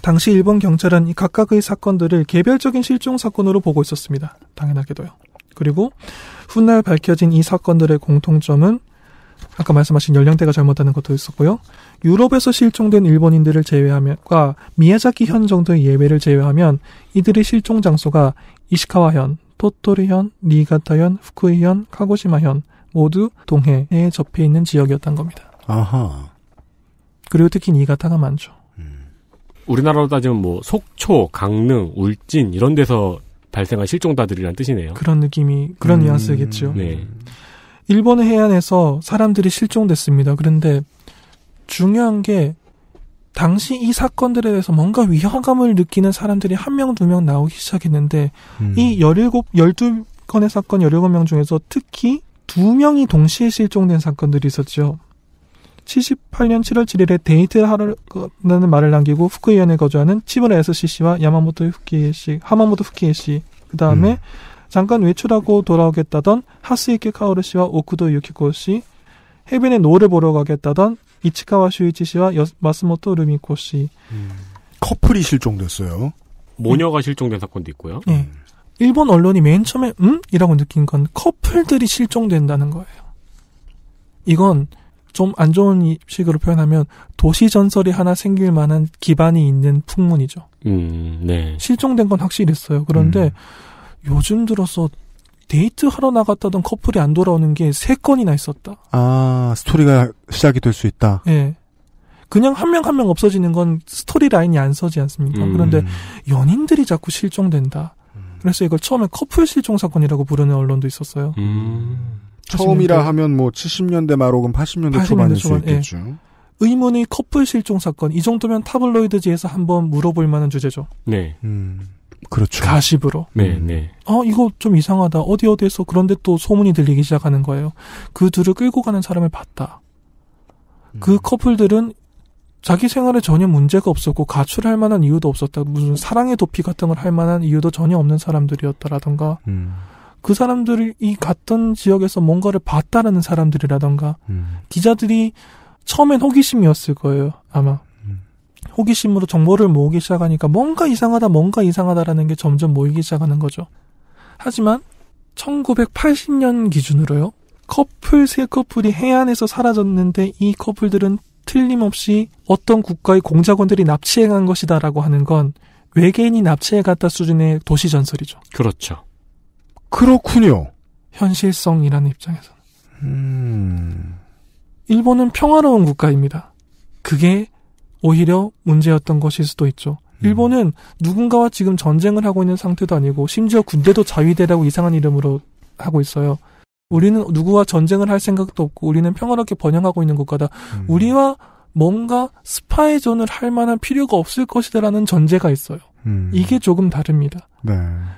당시 일본 경찰은 각각의 사건들을 개별적인 실종 사건으로 보고 있었습니다. 당연하게도요. 그리고 훗날 밝혀진 이 사건들의 공통점은 아까 말씀하신 연령대가 잘못하는 것도 있었고요. 유럽에서 실종된 일본인들을 제외하면과 미야자키 현 정도의 예외를 제외하면 이들의 실종 장소가 이시카와현, 토토리현, 니가타현, 후쿠이현, 카고시마현 모두 동해에 접해 있는 지역이었던 겁니다. 아하. 그리고 특히 니가타가 많죠. 음. 우리나라로 따지면 뭐 속초, 강릉, 울진 이런 데서 발생한 실종자들이란 뜻이네요. 그런 느낌이 그런 음, 뉘앙스겠죠. 네. 일본 해안에서 사람들이 실종됐습니다. 그런데 중요한 게 당시 이 사건들에 대해서 뭔가 위화감을 느끼는 사람들이 한 명, 두 명 나오기 시작했는데, 음. 이 17, 12건의 사건, 17명 중에서 특히 두 명이 동시에 실종된 사건들이 있었죠. 78년 7월 7일에 데이트 하라는 말을 남기고 후쿠이현에 거주하는 치무라 에스시 씨와 야마모토 후키에 씨, 하마모토 후키에 씨, 그 다음에 음. 잠깐 외출하고 돌아오겠다던 하스이케 카오르 씨와 오쿠도 유키코 씨, 해변에 노를 보러 가겠다던 이치카와 슈이치 씨와 여, 마스모토 루미코 씨. 음. 커플이 실종됐어요. 모녀가 음. 실종된 사건도 있고요. 네. 일본 언론이 맨 처음에 음? 이라고 느낀 건 커플들이 실종된다는 거예요. 이건 좀안 좋은 식으로 표현하면 도시 전설이 하나 생길 만한 기반이 있는 풍문이죠. 음, 네. 실종된 건 확실했어요. 히 그런데 음. 요즘 들어서 데이트 하러 나갔다던 커플이 안 돌아오는 게 세 건이나 있었다. 아, 스토리가 시작이 될 수 있다. 예. 네. 그냥 한명 한명 한 명 없어지는 건 스토리 라인이 안 서지 않습니까? 음. 그런데 연인들이 자꾸 실종된다. 음. 그래서 이걸 처음에 커플 실종 사건이라고 부르는 언론도 있었어요. 음. 처음이라 80년대. 하면 뭐 70년대 말 혹은 80년대, 80년대 초반일 초반, 수 예. 있겠죠. 예. 의문의 커플 실종 사건 이 정도면 타블로이드지에서 한번 물어볼 만한 주제죠. 네. 음, 그렇죠. 가십으로. 네, 음. 네. 아 이거 좀 이상하다. 어디 어디에서 그런데 또 소문이 들리기 시작하는 거예요. 그 둘을 끌고 가는 사람을 봤다. 그 음. 커플들은 자기 생활에 전혀 문제가 없었고 가출할 만한 이유도 없었다. 무슨 사랑의 도피 같은 걸 할 만한 이유도 전혀 없는 사람들이었다라던가. 음. 그 사람들이 이 갔던 지역에서 뭔가를 봤다라는 사람들이라던가 음. 기자들이 처음엔 호기심이었을 거예요 아마 음. 호기심으로 정보를 모으기 시작하니까 뭔가 이상하다 뭔가 이상하다라는 게 점점 모이기 시작하는 거죠 하지만 1980년 기준으로요 커플 세 커플이 해안에서 사라졌는데 이 커플들은 틀림없이 어떤 국가의 공작원들이 납치해 간 것이다라고 하는 건 외계인이 납치해 갔다 수준의 도시 전설이죠. 그렇죠. 그렇군요. 현실성이라는 입장에서. 음. 일본은 평화로운 국가입니다. 그게 오히려 문제였던 것일 수도 있죠. 음. 일본은 누군가와 지금 전쟁을 하고 있는 상태도 아니고 심지어 군대도 자위대라고 이상한 이름으로 하고 있어요. 우리는 누구와 전쟁을 할 생각도 없고 우리는 평화롭게 번영하고 있는 국가다. 음. 우리와 뭔가 스파이존을 할 만한 필요가 없을 것이다라는 전제가 있어요. 음. 이게 조금 다릅니다. 네.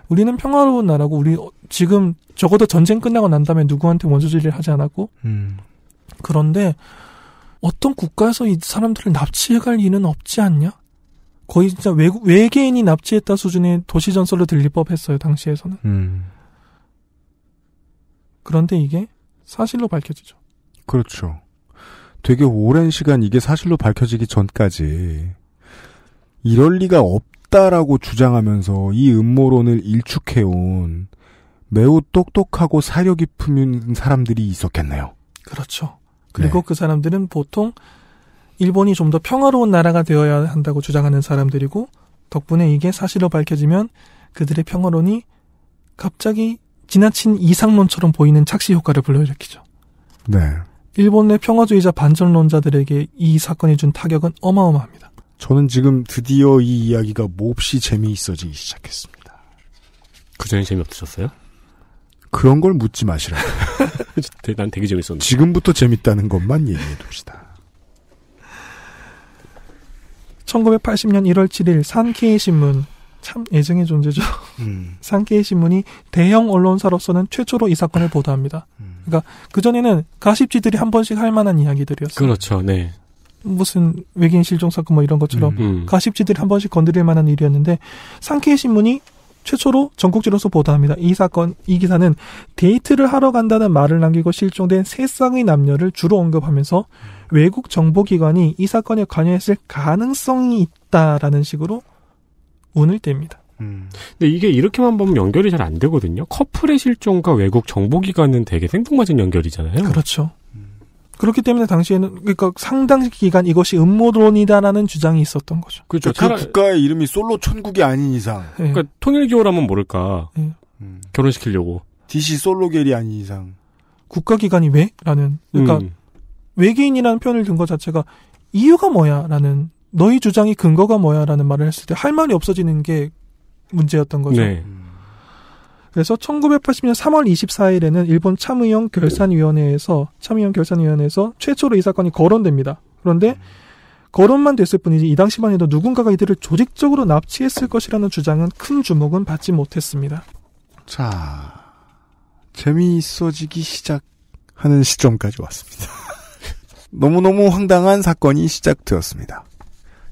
우리는 평화로운 나라고 우리 어, 지금 적어도 전쟁 끝나고 난 다음에 누구한테 원조질을 하지 않았고 음. 그런데 어떤 국가에서 이 사람들을 납치해갈 일은 없지 않냐? 거의 진짜 외, 외계인이 납치했다 수준의 도시 전설로 들릴 법했어요 당시에서는. 음. 그런데 이게 사실로 밝혀지죠. 그렇죠. 되게 오랜 시간 이게 사실로 밝혀지기 전까지 이럴 리가 없 없다라고 주장하면서 이 음모론을 일축해온 매우 똑똑하고 사려 깊은 사람들이 있었겠네요. 그렇죠. 그리고 네. 그 사람들은 보통 일본이 좀 더 평화로운 나라가 되어야 한다고 주장하는 사람들이고 덕분에 이게 사실로 밝혀지면 그들의 평화론이 갑자기 지나친 이상론처럼 보이는 착시 효과를 불러일으키죠. 네. 일본의 평화주의자 반전론자들에게 이 사건이 준 타격은 어마어마합니다. 저는 지금 드디어 이 이야기가 몹시 재미있어지기 시작했습니다. 그전에 재미없으셨어요? 그런 걸 묻지 마시라. [LAUGHS] 난 되게 재밌었는데. 지금부터 재밌다는 것만 얘기해 둡시다. 1980년 1월 7일 산케이 신문 참 애증의 존재죠. 음. [LAUGHS] 산케이 신문이 대형 언론사로서는 최초로 이 사건을 보도합니다. 음. 그러니까 그 전에는 가십지들이 한 번씩 할 만한 이야기들이었어요. 그렇죠, 네. 무슨 외계인 실종 사건 뭐 이런 것처럼 음. 음. 가십지들이 한 번씩 건드릴 만한 일이었는데 상케이 신문이 최초로 전국지로서 보도합니다. 이 사건, 이 기사는 데이트를 하러 간다는 말을 남기고 실종된 세 쌍의 남녀를 주로 언급하면서 외국 정보기관이 이 사건에 관여했을 가능성이 있다라는 식으로 운을 뗍니다. 음. 근데 이게 이렇게만 보면 연결이 잘 안 되거든요. 커플의 실종과 외국 정보기관은 되게 생뚱맞은 연결이잖아요. 그렇죠. 음. 그렇기 때문에 당시에는 그러니까 상당 기간 이것이 음모론이다라는 주장이 있었던 거죠. 그렇죠. 그러니까 그 국가의 이름이 솔로 천국이 아닌 이상. 네. 그러니까 통일교라면 모를까. 네. 음. 결혼시키려고. DC 솔로겔이 아닌 이상. 국가기관이 왜? 라는. 그러니까 음. 외계인이라는 표현을 든 것 자체가 이유가 뭐야? 라는 너희 주장이 근거가 뭐야? 라는 말을 했을 때 할 말이 없어지는 게 문제였던 거죠. 네. 음. 그래서 1980년 3월 24일에는 일본 참의형 결산위원회에서 참의형 결산위원회에서 최초로 이 사건이 거론됩니다. 그런데 거론만 됐을 뿐이지 이 당시만 해도 누군가가 이들을 조직적으로 납치했을 것이라는 주장은 큰 주목은 받지 못했습니다. 자, 재미있어지기 시작하는 시점까지 왔습니다. [LAUGHS] 너무너무 황당한 사건이 시작되었습니다.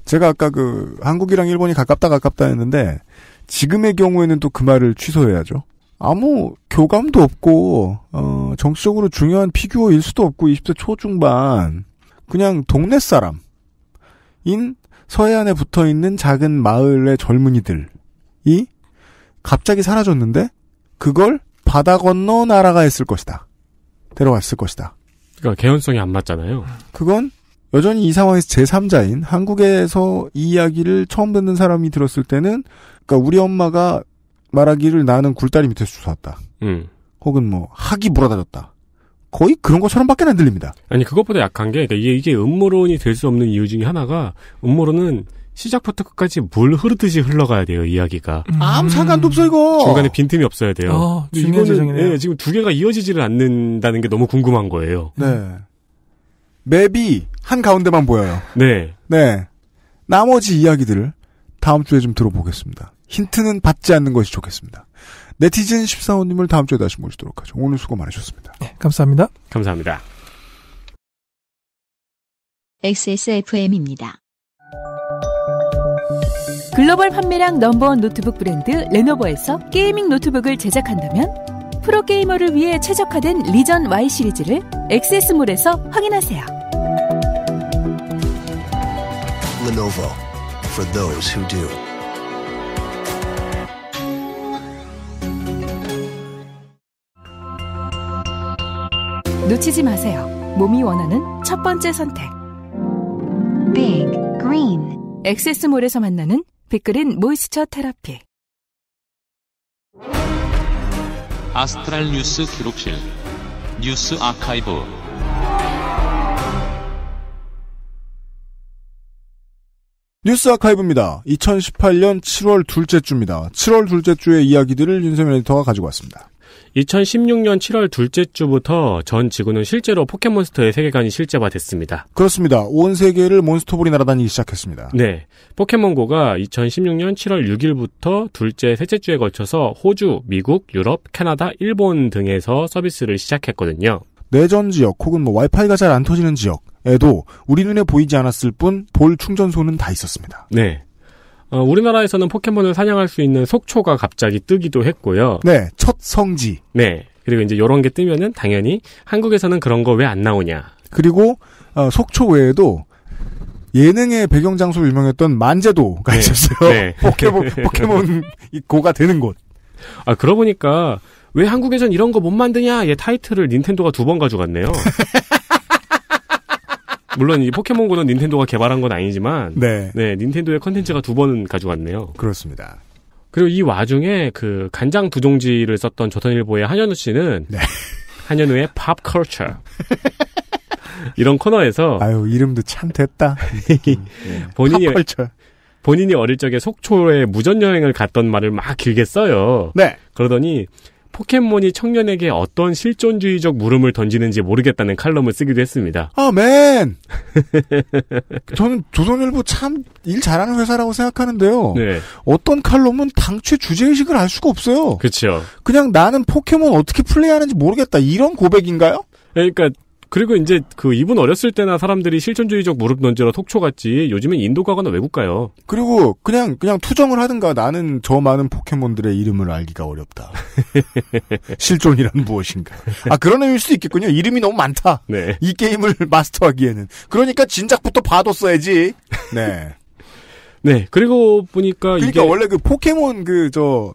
제가 아까 그 한국이랑 일본이 가깝다 가깝다 했는데 지금의 경우에는 또 그 말을 취소해야죠. 아무 교감도 없고 어, 음. 정치적으로 중요한 피규어일 수도 없고 20대 초중반 그냥 동네 사람인 서해안에 붙어 있는 작은 마을의 젊은이들이 갑자기 사라졌는데 그걸 바다 건너 날아가 했을 것이다. 데려왔을 것이다. 그러니까 개연성이 안 맞잖아요. 그건 여전히 이 상황에서 제3자인 한국에서 이 이야기를 처음 듣는 사람이 들었을 때는 그러니까 우리 엄마가 말하기를 나는 굴다리 밑에서 주워왔다 음. 혹은 뭐 학이 물어다졌다 거의 그런 것처럼밖에 안 들립니다. 아니 그것보다 약한 게 그러니까 이게, 이게 음모론이 될 수 없는 이유 중에 하나가 음모론은 시작부터 끝까지 물 흐르듯이 흘러가야 돼요 이야기가. 음. 아무 상관도 없어 이거. 중간에 빈틈이 없어야 돼요. 어, 이거는 예, 지금 두 개가 이어지지를 않는다는 게 너무 궁금한 거예요. 네. 맵이 한 가운데만 보여요. 네. 네. 나머지 이야기들을 다음 주에 좀 들어보겠습니다. 힌트는 받지 않는 것이 좋겠습니다. 네티즌 14호님을 다음 주에 다시 모시도록 하죠. 오늘 수고 많으셨습니다. 네, 감사합니다. 감사합니다. XSFM입니다. 글로벌 판매량 넘버원 노트북 브랜드 레노버에서 게이밍 노트북을 제작한다면 프로게이머를 위해 최적화된 리전 Y 시리즈를 엑세몰에서 확인하세요. Lenovo for those who do. 놓치지 마세요. 몸이 원하는 첫 번째 선택. Big Green. 엑세스몰에서 만나는 빅그린 모이스처 테라피. 아스트랄 뉴스 기록실. 뉴스 아카이브. 뉴스 아카이브입니다. 2018년 7월 둘째 주입니다. 7월 둘째 주의 이야기들을 윤세민 에디터가 가지고 왔습니다. 2016년 7월 둘째 주부터 전 지구는 실제로 포켓몬스터의 세계관이 실제화됐습니다. 그렇습니다. 온 세계를 몬스터볼이 날아다니기 시작했습니다. 네. 포켓몬고가 2016년 7월 6일부터 둘째, 셋째 주에 걸쳐서 호주, 미국, 유럽, 캐나다, 일본 등에서 서비스를 시작했거든요. 내전 지역 혹은 뭐 와이파이가 잘 안 터지는 지역에도 우리 눈에 보이지 않았을 뿐 볼 충전소는 다 있었습니다. 네. 어, 우리나라에서는 포켓몬을 사냥할 수 있는 속초가 갑자기 뜨기도 했고요. 네, 첫 성지. 네. 그리고 이제 이런 게 뜨면은 당연히 한국에서는 그런 거 왜 안 나오냐. 그리고 어, 속초 외에도 예능의 배경 장소로 유명했던 만재도가 네. 있었어요. 네. [LAUGHS] 포켓몬 포켓몬 고가 되는 곳. 아 그러고 보니까 왜 한국에선 이런 거 못 만드냐? 얘 타이틀을 닌텐도가 두 번 가져갔네요. [LAUGHS] 물론 이 포켓몬고는 닌텐도가 개발한 건 아니지만 네, 네 닌텐도의 컨텐츠가 두 번 가져왔네요. 그렇습니다. 그리고 이 와중에 그 간장 두 종지를 썼던 조선일보의 한현우 씨는 네. 한현우의 팝컬처 [LAUGHS] 이런 코너에서 아유 이름도 참 됐다. [LAUGHS] 네. 본인이 컬처 본인이 어릴 적에 속초에 무전 여행을 갔던 말을 막 길게 써요. 네. 그러더니 포켓몬이 청년에게 어떤 실존주의적 물음을 던지는지 모르겠다는 칼럼을 쓰기도 했습니다. 아맨. [LAUGHS] 저는 조선일보 참 일 잘하는 회사라고 생각하는데요. 네. 어떤 칼럼은 당최 주제 의식을 알 수가 없어요. 그렇죠. 그냥 나는 포켓몬 어떻게 플레이하는지 모르겠다 이런 고백인가요? 예, 그러니까 그리고 이제 그 이분 어렸을 때나 사람들이 실존주의적 무릎 던지러 속초 갔지 요즘엔 인도 가거나 외국 가요. 그리고 그냥 그냥 투정을 하든가 나는 저 많은 포켓몬들의 이름을 알기가 어렵다. [LAUGHS] 실존이란 무엇인가. 아 그런 의미일 수도 있겠군요. 이름이 너무 많다. 네. 이 게임을 [LAUGHS] 마스터하기에는. 그러니까 진작부터 봐뒀어야지. 네. 네. 그리고 보니까 그러니까 이게... 원래 그 포켓몬 그 저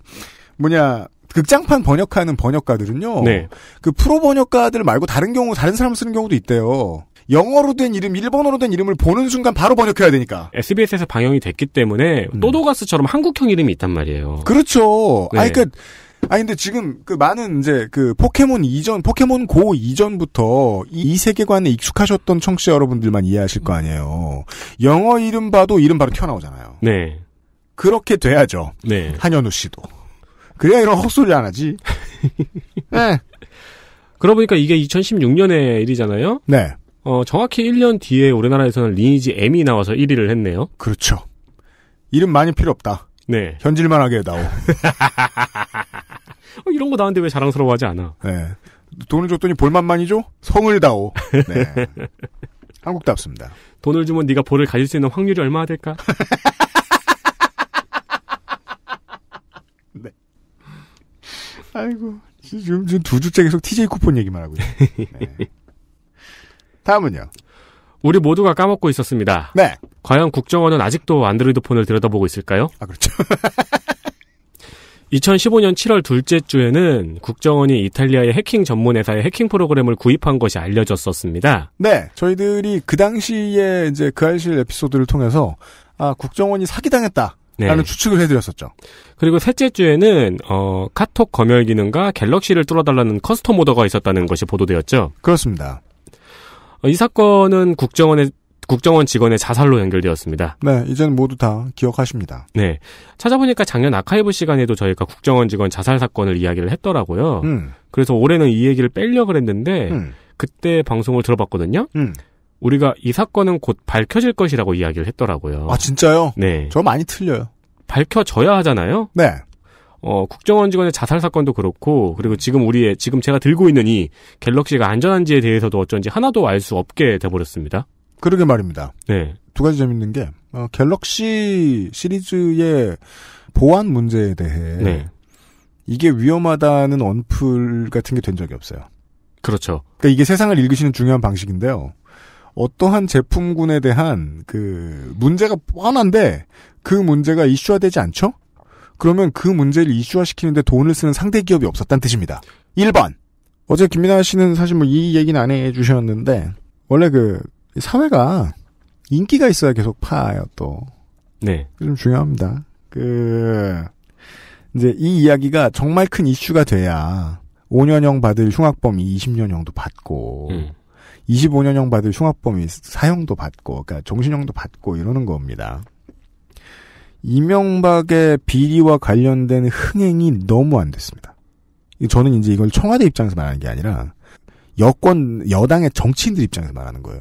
뭐냐 극장판 그 번역하는 번역가들은요. 네. 그 프로 번역가들 말고 다른 경우 다른 사람 쓰는 경우도 있대요. 영어로 된 이름, 일본어로 된 이름을 보는 순간 바로 번역해야 되니까. SBS에서 방영이 됐기 때문에 음. 또도가스처럼 한국형 이름이 있단 말이에요. 그렇죠. 네. 아니 그 아니 근데 지금 그 많은 이제 그 포켓몬 이전 포켓몬 고 이전부터 이, 이 세계관에 익숙하셨던 청취자 여러분들만 이해하실 거 아니에요. 영어 이름 봐도 이름 바로 튀어나오잖아요. 네. 그렇게 돼야죠. 네. 한현우 씨도. 그래야 이런 헛소리 안 하지. [LAUGHS] 네. 그러고 보니까 이게 2016년의 일이잖아요. 네. 어, 정확히 1년 뒤에 우리나라에서는 리니지 M이 나와서 1위를 했네요. 그렇죠. 이름 많이 필요 없다. 네. 현질만 하게 나다오 [LAUGHS] 어, 이런 거나는데왜 자랑스러워하지 않아? 네. 돈을 줬더니 볼만만이 죠 성을 다오. 네. [LAUGHS] 한국답습니다. 돈을 주면 네가 볼을 가질 수 있는 확률이 얼마나 될까? 아이고 지금 지금 두 주째 계속 TJ 쿠폰 얘기만 하고 있어요. 네. [LAUGHS] 다음은요. 우리 모두가 까먹고 있었습니다. 네. 과연 국정원은 아직도 안드로이드 폰을 들여다보고 있을까요? 아 그렇죠. 2015년 [LAUGHS] 7월 둘째 주에는 국정원이 이탈리아의 해킹 전문 회사의 해킹 프로그램을 구입한 것이 알려졌었습니다. 네, 저희들이 그 당시에 이제 그 알실 에피소드를 통해서 아 국정원이 사기당했다. 네. 라는 추측을 해드렸었죠. 그리고 셋째 주에는 어, 카톡 검열 기능과 갤럭시를 뚫어달라는 커스텀 오더가 있었다는 것이 보도되었죠. 그렇습니다. 어, 이 사건은 국정원의 국정원 직원의 자살로 연결되었습니다. 네, 이제는 모두 다 기억하십니다. 네, 찾아보니까 작년 아카이브 시간에도 저희가 국정원 직원 자살 사건을 이야기를 했더라고요. 음. 그래서 올해는 이 얘기를 뺄려 그랬는데 음. 그때 방송을 들어봤거든요. 음. 우리가 이 사건은 곧 밝혀질 것이라고 이야기를 했더라고요. 아, 진짜요? 네. 저 많이 틀려요. 밝혀져야 하잖아요? 네. 어, 국정원 직원의 자살 사건도 그렇고, 그리고 지금 우리의, 지금 제가 들고 있는 이 갤럭시가 안전한지에 대해서도 어쩐지 하나도 알 수 없게 돼버렸습니다. 그러게 말입니다. 네. 두 가지 재밌는 게, 어, 갤럭시 시리즈의 보안 문제에 대해, 네. 이게 위험하다는 언플 같은 게 된 적이 없어요. 그렇죠. 그러니까 이게 세상을 읽으시는 중요한 방식인데요. 어떠한 제품군에 대한 그 문제가 뻔한데 그 문제가 이슈화되지 않죠? 그러면 그 문제를 이슈화시키는데 돈을 쓰는 상대 기업이 없었다는 뜻입니다. 1번. 어제 김민아 씨는 사실 뭐 이 얘기는 안 해주셨는데 원래 그 사회가 인기가 있어야 계속 파요 또. 네. 좀 중요합니다. 그 이제 이 이야기가 정말 큰 이슈가 돼야 5년형 받을 흉악범이 20년형도 받고 음. 25년형 받을 흉악범이 사형도 받고, 그러니까 정신형도 받고 이러는 겁니다. 이명박의 비리와 관련된 흥행이 너무 안 됐습니다. 저는 이제 이걸 청와대 입장에서 말하는 게 아니라 여권 여당의 정치인들 입장에서 말하는 거예요.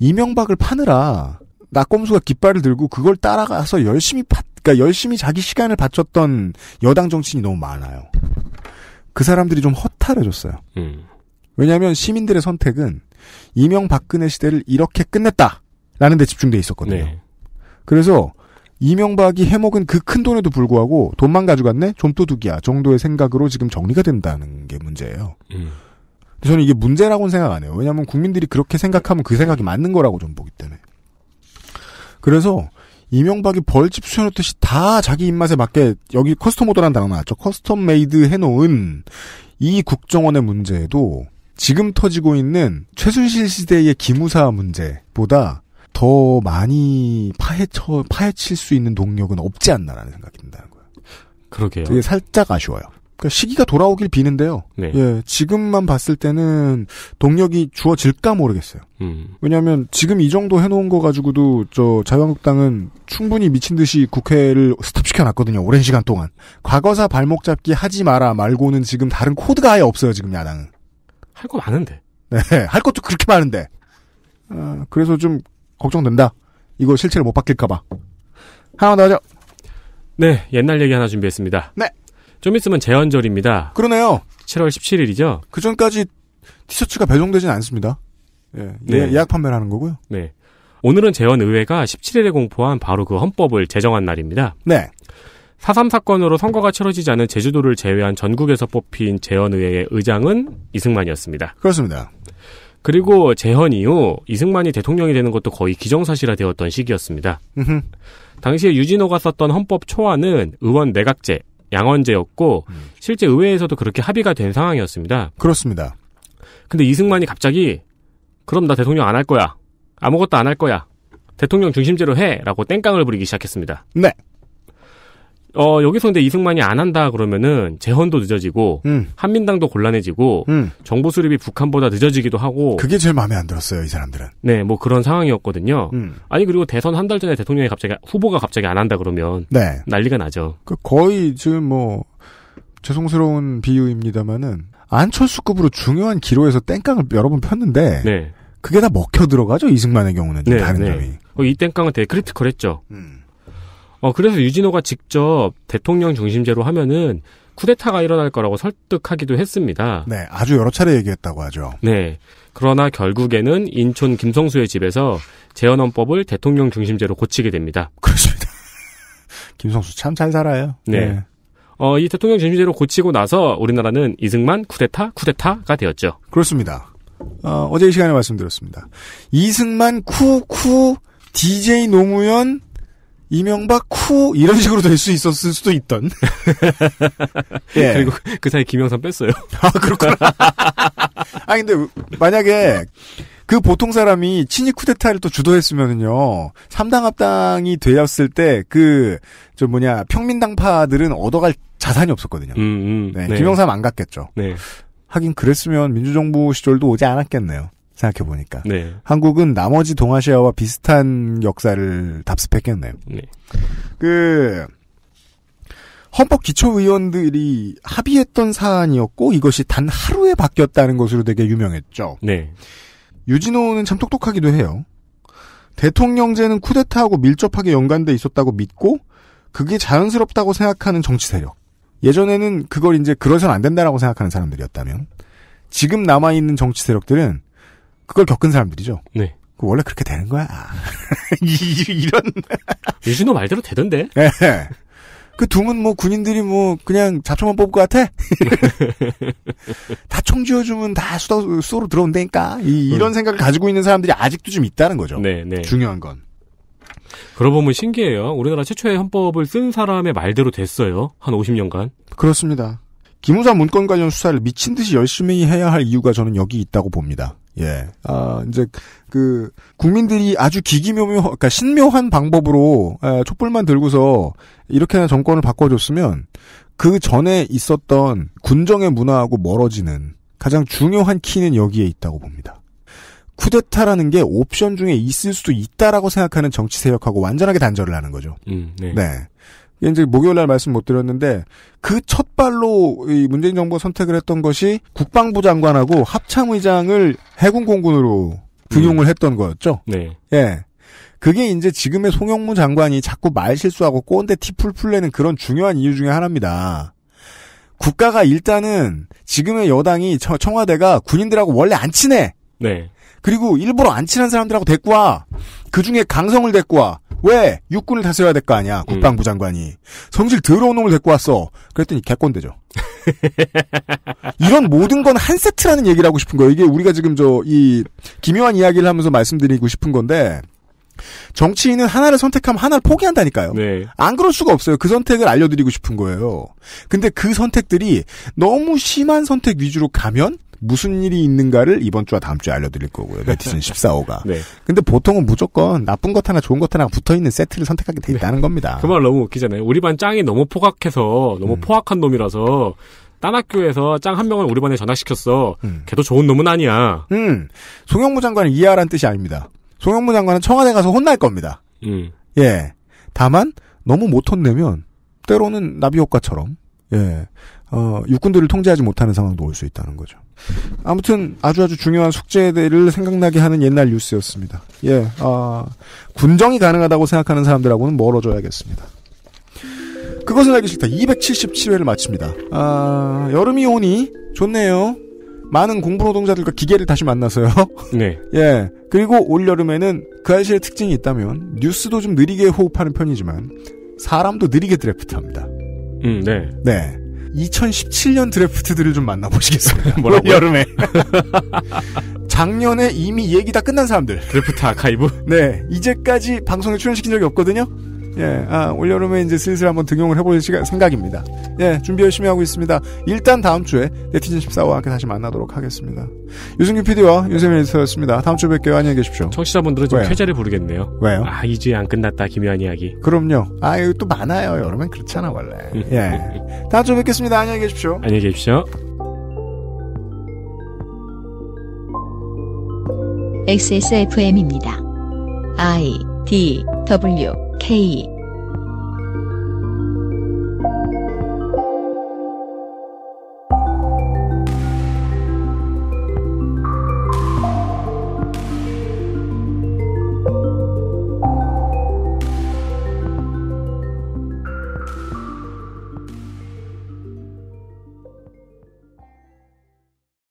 이명박을 파느라 낙검수가 깃발을 들고 그걸 따라가서 열심히 파, 그러니까 열심히 자기 시간을 바쳤던 여당 정치인이 너무 많아요. 그 사람들이 좀 허탈해졌어요. 음. 왜냐하면 시민들의 선택은 이명박근혜 시대를 이렇게 끝냈다라는 데 집중돼 있었거든요. 네. 그래서 이명박이 해먹은 그 큰 돈에도 불구하고 돈만 가져갔네? 좀도둑이야 정도의 생각으로 지금 정리가 된다는 게 문제예요. 음. 저는 이게 문제라고는 생각 안 해요. 왜냐하면 국민들이 그렇게 생각하면 그 생각이 맞는 거라고 좀 보기 때문에. 그래서 이명박이 벌집 수여놓듯이 다 자기 입맛에 맞게 여기 커스텀 오더라는 단어 나왔죠. 커스텀 메이드 해놓은 이 국정원의 문제도 지금 터지고 있는 최순실 시대의 기무사 문제보다 더 많이 파헤쳐 파헤칠 수 있는 동력은 없지 않나라는 생각이 든다는 거예요. 그러게요. 되게 살짝 아쉬워요. 그러니까 시기가 돌아오길 비는데요. 네. 예, 지금만 봤을 때는 동력이 주어질까 모르겠어요. 음. 왜냐하면 지금 이 정도 해놓은 거 가지고도 저 자유한국당은 충분히 미친 듯이 국회를 스톱시켜놨거든요. 오랜 시간 동안 과거사 발목 잡기 하지 마라 말고는 지금 다른 코드가 아예 없어요. 지금 야당은. 할거 많은데. 네, [LAUGHS] 할 것도 그렇게 많은데. 어, 그래서 좀 걱정된다. 이거 실체를 못 바뀔까봐. 하나 더 하죠. 네, 옛날 얘기 하나 준비했습니다. 네. 좀 있으면 재헌절입니다. 그러네요. 7월 17일이죠. 그 전까지 티셔츠가 배송되진 않습니다. 예, 예, 네. 예약 판매를 하는 거고요. 네. 오늘은 재헌의회가 17일에 공포한 바로 그 헌법을 제정한 날입니다. 네. 4.3 사건으로 선거가 치러지지 않은 제주도를 제외한 전국에서 뽑힌 재헌의회의 의장은 이승만이었습니다. 그렇습니다. 그리고 재헌 이후 이승만이 대통령이 되는 것도 거의 기정사실화 되었던 시기였습니다. 당시에 유진호가 썼던 헌법 초안은 의원 내각제, 양원제였고 음. 실제 의회에서도 그렇게 합의가 된 상황이었습니다. 그렇습니다. 근데 이승만이 갑자기 그럼 나 대통령 안 할 거야. 아무것도 안 할 거야. 대통령 중심제로 해라고 땡깡을 부리기 시작했습니다. 네. 어, 여기서 근데 이승만이 안 한다 그러면은 재헌도 늦어지고 음. 한민당도 곤란해지고 음. 정부 수립이 북한보다 늦어지기도 하고 그게 제일 마음에 안 들었어요 이 사람들은. 네, 뭐 그런 상황이었거든요. 음. 아니 그리고 대선 한 달 전에 대통령이 갑자기 후보가 갑자기 안 한다 그러면 네. 난리가 나죠. 그 거의 지금 뭐 죄송스러운 비유입니다만은 안철수급으로 중요한 기로에서 땡깡을 여러 번 폈는데 네. 그게 다 먹혀 들어가죠 이승만의 경우는 네, 다른 네. 점이. 어, 이 땡깡은 되게 크리티컬했죠. 음. 어, 그래서 유진호가 직접 대통령 중심제로 하면은 쿠데타가 일어날 거라고 설득하기도 했습니다. 네, 아주 여러 차례 얘기했다고 하죠. 네. 그러나 결국에는 인촌 김성수의 집에서 재헌헌법을 대통령 중심제로 고치게 됩니다. 그렇습니다. [LAUGHS] 김성수 참 잘 살아요. 네. 네. 어, 이 대통령 중심제로 고치고 나서 우리나라는 이승만 쿠데타 쿠데타가 되었죠. 그렇습니다. 어, 어제 이 시간에 말씀드렸습니다. 이승만 쿠쿠 DJ 노무현 이명박 쿠 이런 식으로 될 수 있었을 수도 있던. [LAUGHS] 예. 그리고 그 사이 김영삼 뺐어요. [LAUGHS] 아 그렇구나. [LAUGHS] 아 근데 만약에 그 보통 사람이 친이 쿠데타를 또 주도했으면은요 삼당 합당이 되었을 때그저 뭐냐 평민당파들은 얻어갈 자산이 없었거든요. 음, 음, 네, 네. 김영삼 안 갔겠죠. 네. 하긴 그랬으면 민주정부 시절도 오지 않았겠네요. 생각해 보니까 네. 한국은 나머지 동아시아와 비슷한 역사를 답습했겠네요. 네. 그 헌법 기초의원들이 합의했던 사안이었고 이것이 단 하루에 바뀌었다는 것으로 되게 유명했죠. 네. 유진호는 참 똑똑하기도 해요. 대통령제는 쿠데타하고 밀접하게 연관돼 있었다고 믿고 그게 자연스럽다고 생각하는 정치 세력. 예전에는 그걸 이제 그러선 안 된다라고 생각하는 사람들이었다면 지금 남아 있는 정치 세력들은 그걸 겪은 사람들이죠. 네. 그 원래 그렇게 되는 거야. [LAUGHS] 이런. 유신호 말대로 되던데. 네. 그 둠은 뭐 군인들이 뭐 그냥 잡초만 뽑을 것 같아? [LAUGHS] 다 총지어주면 다 수도, 수로 들어온다니까? 이, 런 음. 생각을 가지고 있는 사람들이 아직도 좀 있다는 거죠. 네, 네. 중요한 건. 그러고 보면 신기해요. 우리나라 최초의 헌법을 쓴 사람의 말대로 됐어요. 한 50년간. 그렇습니다. 기무사 문건 관련 수사를 미친 듯이 열심히 해야 할 이유가 저는 여기 있다고 봅니다. 예. 아, 이제 그 국민들이 아주 기기묘묘 그러니까 신묘한 방법으로 예, 촛불만 들고서 이렇게나 정권을 바꿔 줬으면 그 전에 있었던 군정의 문화하고 멀어지는 가장 중요한 키는 여기에 있다고 봅니다. 쿠데타라는 게 옵션 중에 있을 수도 있다라고 생각하는 정치 세력하고 완전하게 단절을 하는 거죠. 음, 네. 네. 이제 목요일 날 말씀 못 드렸는데 그 첫 발로 이 문재인 정부가 선택을 했던 것이 국방부 장관하고 합참의장을 해군 공군으로 등용을 음. 했던 거였죠. 네. 예. 그게 이제 지금의 송영무 장관이 자꾸 말 실수하고 꼰대 티풀풀 내는 그런 중요한 이유 중의 하나입니다. 국가가 일단은 지금의 여당이 청와대가 군인들하고 원래 안 친해. 네. 그리고 일부러 안 친한 사람들하고 데리고 와. 그 중에 강성을 데리고 와. 왜? 육군을 다스려야 될 거 아니야. 음. 국방부 장관이. 성질 더러운 놈을 데리고 왔어. 그랬더니 개꼰대죠. [LAUGHS] 이런 모든 건 한 세트라는 얘기를 하고 싶은 거예요. 이게 우리가 지금 저, 이, 기묘한 이야기를 하면서 말씀드리고 싶은 건데, 정치인은 하나를 선택하면 하나를 포기한다니까요. 네. 안 그럴 수가 없어요. 그 선택을 알려드리고 싶은 거예요. 근데 그 선택들이 너무 심한 선택 위주로 가면 무슨 일이 있는가를 이번 주와 다음 주에 알려드릴 거고요. 네티즌 14호가. [LAUGHS] 네. 근데 보통은 무조건 나쁜 것 하나 좋은 것 하나 붙어 있는 세트를 선택하게 돼 있다는 네. 겁니다. 그 말 너무 웃기잖아요. 우리 반 짱이 너무 포악해서 너무 음. 포악한 놈이라서 딴 학교에서 짱 한 명을 우리 반에 전학시켰어. 음. 걔도 좋은 놈은 아니야. 음. 송영무 장관을 이해하라는 뜻이 아닙니다. 송영무 장관은 청와대 가서 혼날 겁니다. 음. 예. 다만 너무 못 혼내면 때로는 나비 효과처럼 예. 어, 육군들을 통제하지 못하는 상황도 올 수 있다는 거죠. 아무튼 아주 아주 중요한 숙제들을 생각나게 하는 옛날 뉴스였습니다. 예, 아, 군정이 가능하다고 생각하는 사람들하고는 멀어져야겠습니다. 그것은 알기 싫다. 277회를 마칩니다. 아, 여름이 오니 좋네요. 많은 공부 노동자들과 기계를 다시 만나서요. [LAUGHS] 네. 예. 그리고 올 여름에는 그 아이씨의 특징이 있다면 뉴스도 좀 느리게 호흡하는 편이지만 사람도 느리게 드래프트합니다. 음, 네. 네. 2017년 드래프트들을 좀 만나보시겠습니다. [LAUGHS] 뭐라고 여름에. [LAUGHS] 작년에 이미 얘기 다 끝난 사람들. 드래프트 아카이브? 네. 이제까지 방송에 출연시킨 적이 없거든요? 예, 아, 올여름에 이제 슬슬 한번 등용을 해볼 시간, 생각입니다. 예, 준비 열심히 하고 있습니다. 일단 다음 주에 네티즌 14와 함께 다시 만나도록 하겠습니다. 유승규 PD와 유세민 에디터였습니다. 다음 주에 뵐게요. 안녕히 계십시오. 청취자분들은 좀 왜요? 쾌재를 부르겠네요. 왜요? 아, 2주안 끝났다. 기묘한 이야기. 그럼요. 아, 이거 또 많아요. 여러분 그렇잖아, 원래. 예. [LAUGHS] 다음 주에 뵙겠습니다. 안녕히 계십시오. 안녕히 계십시오. XSFM입니다. I D W K。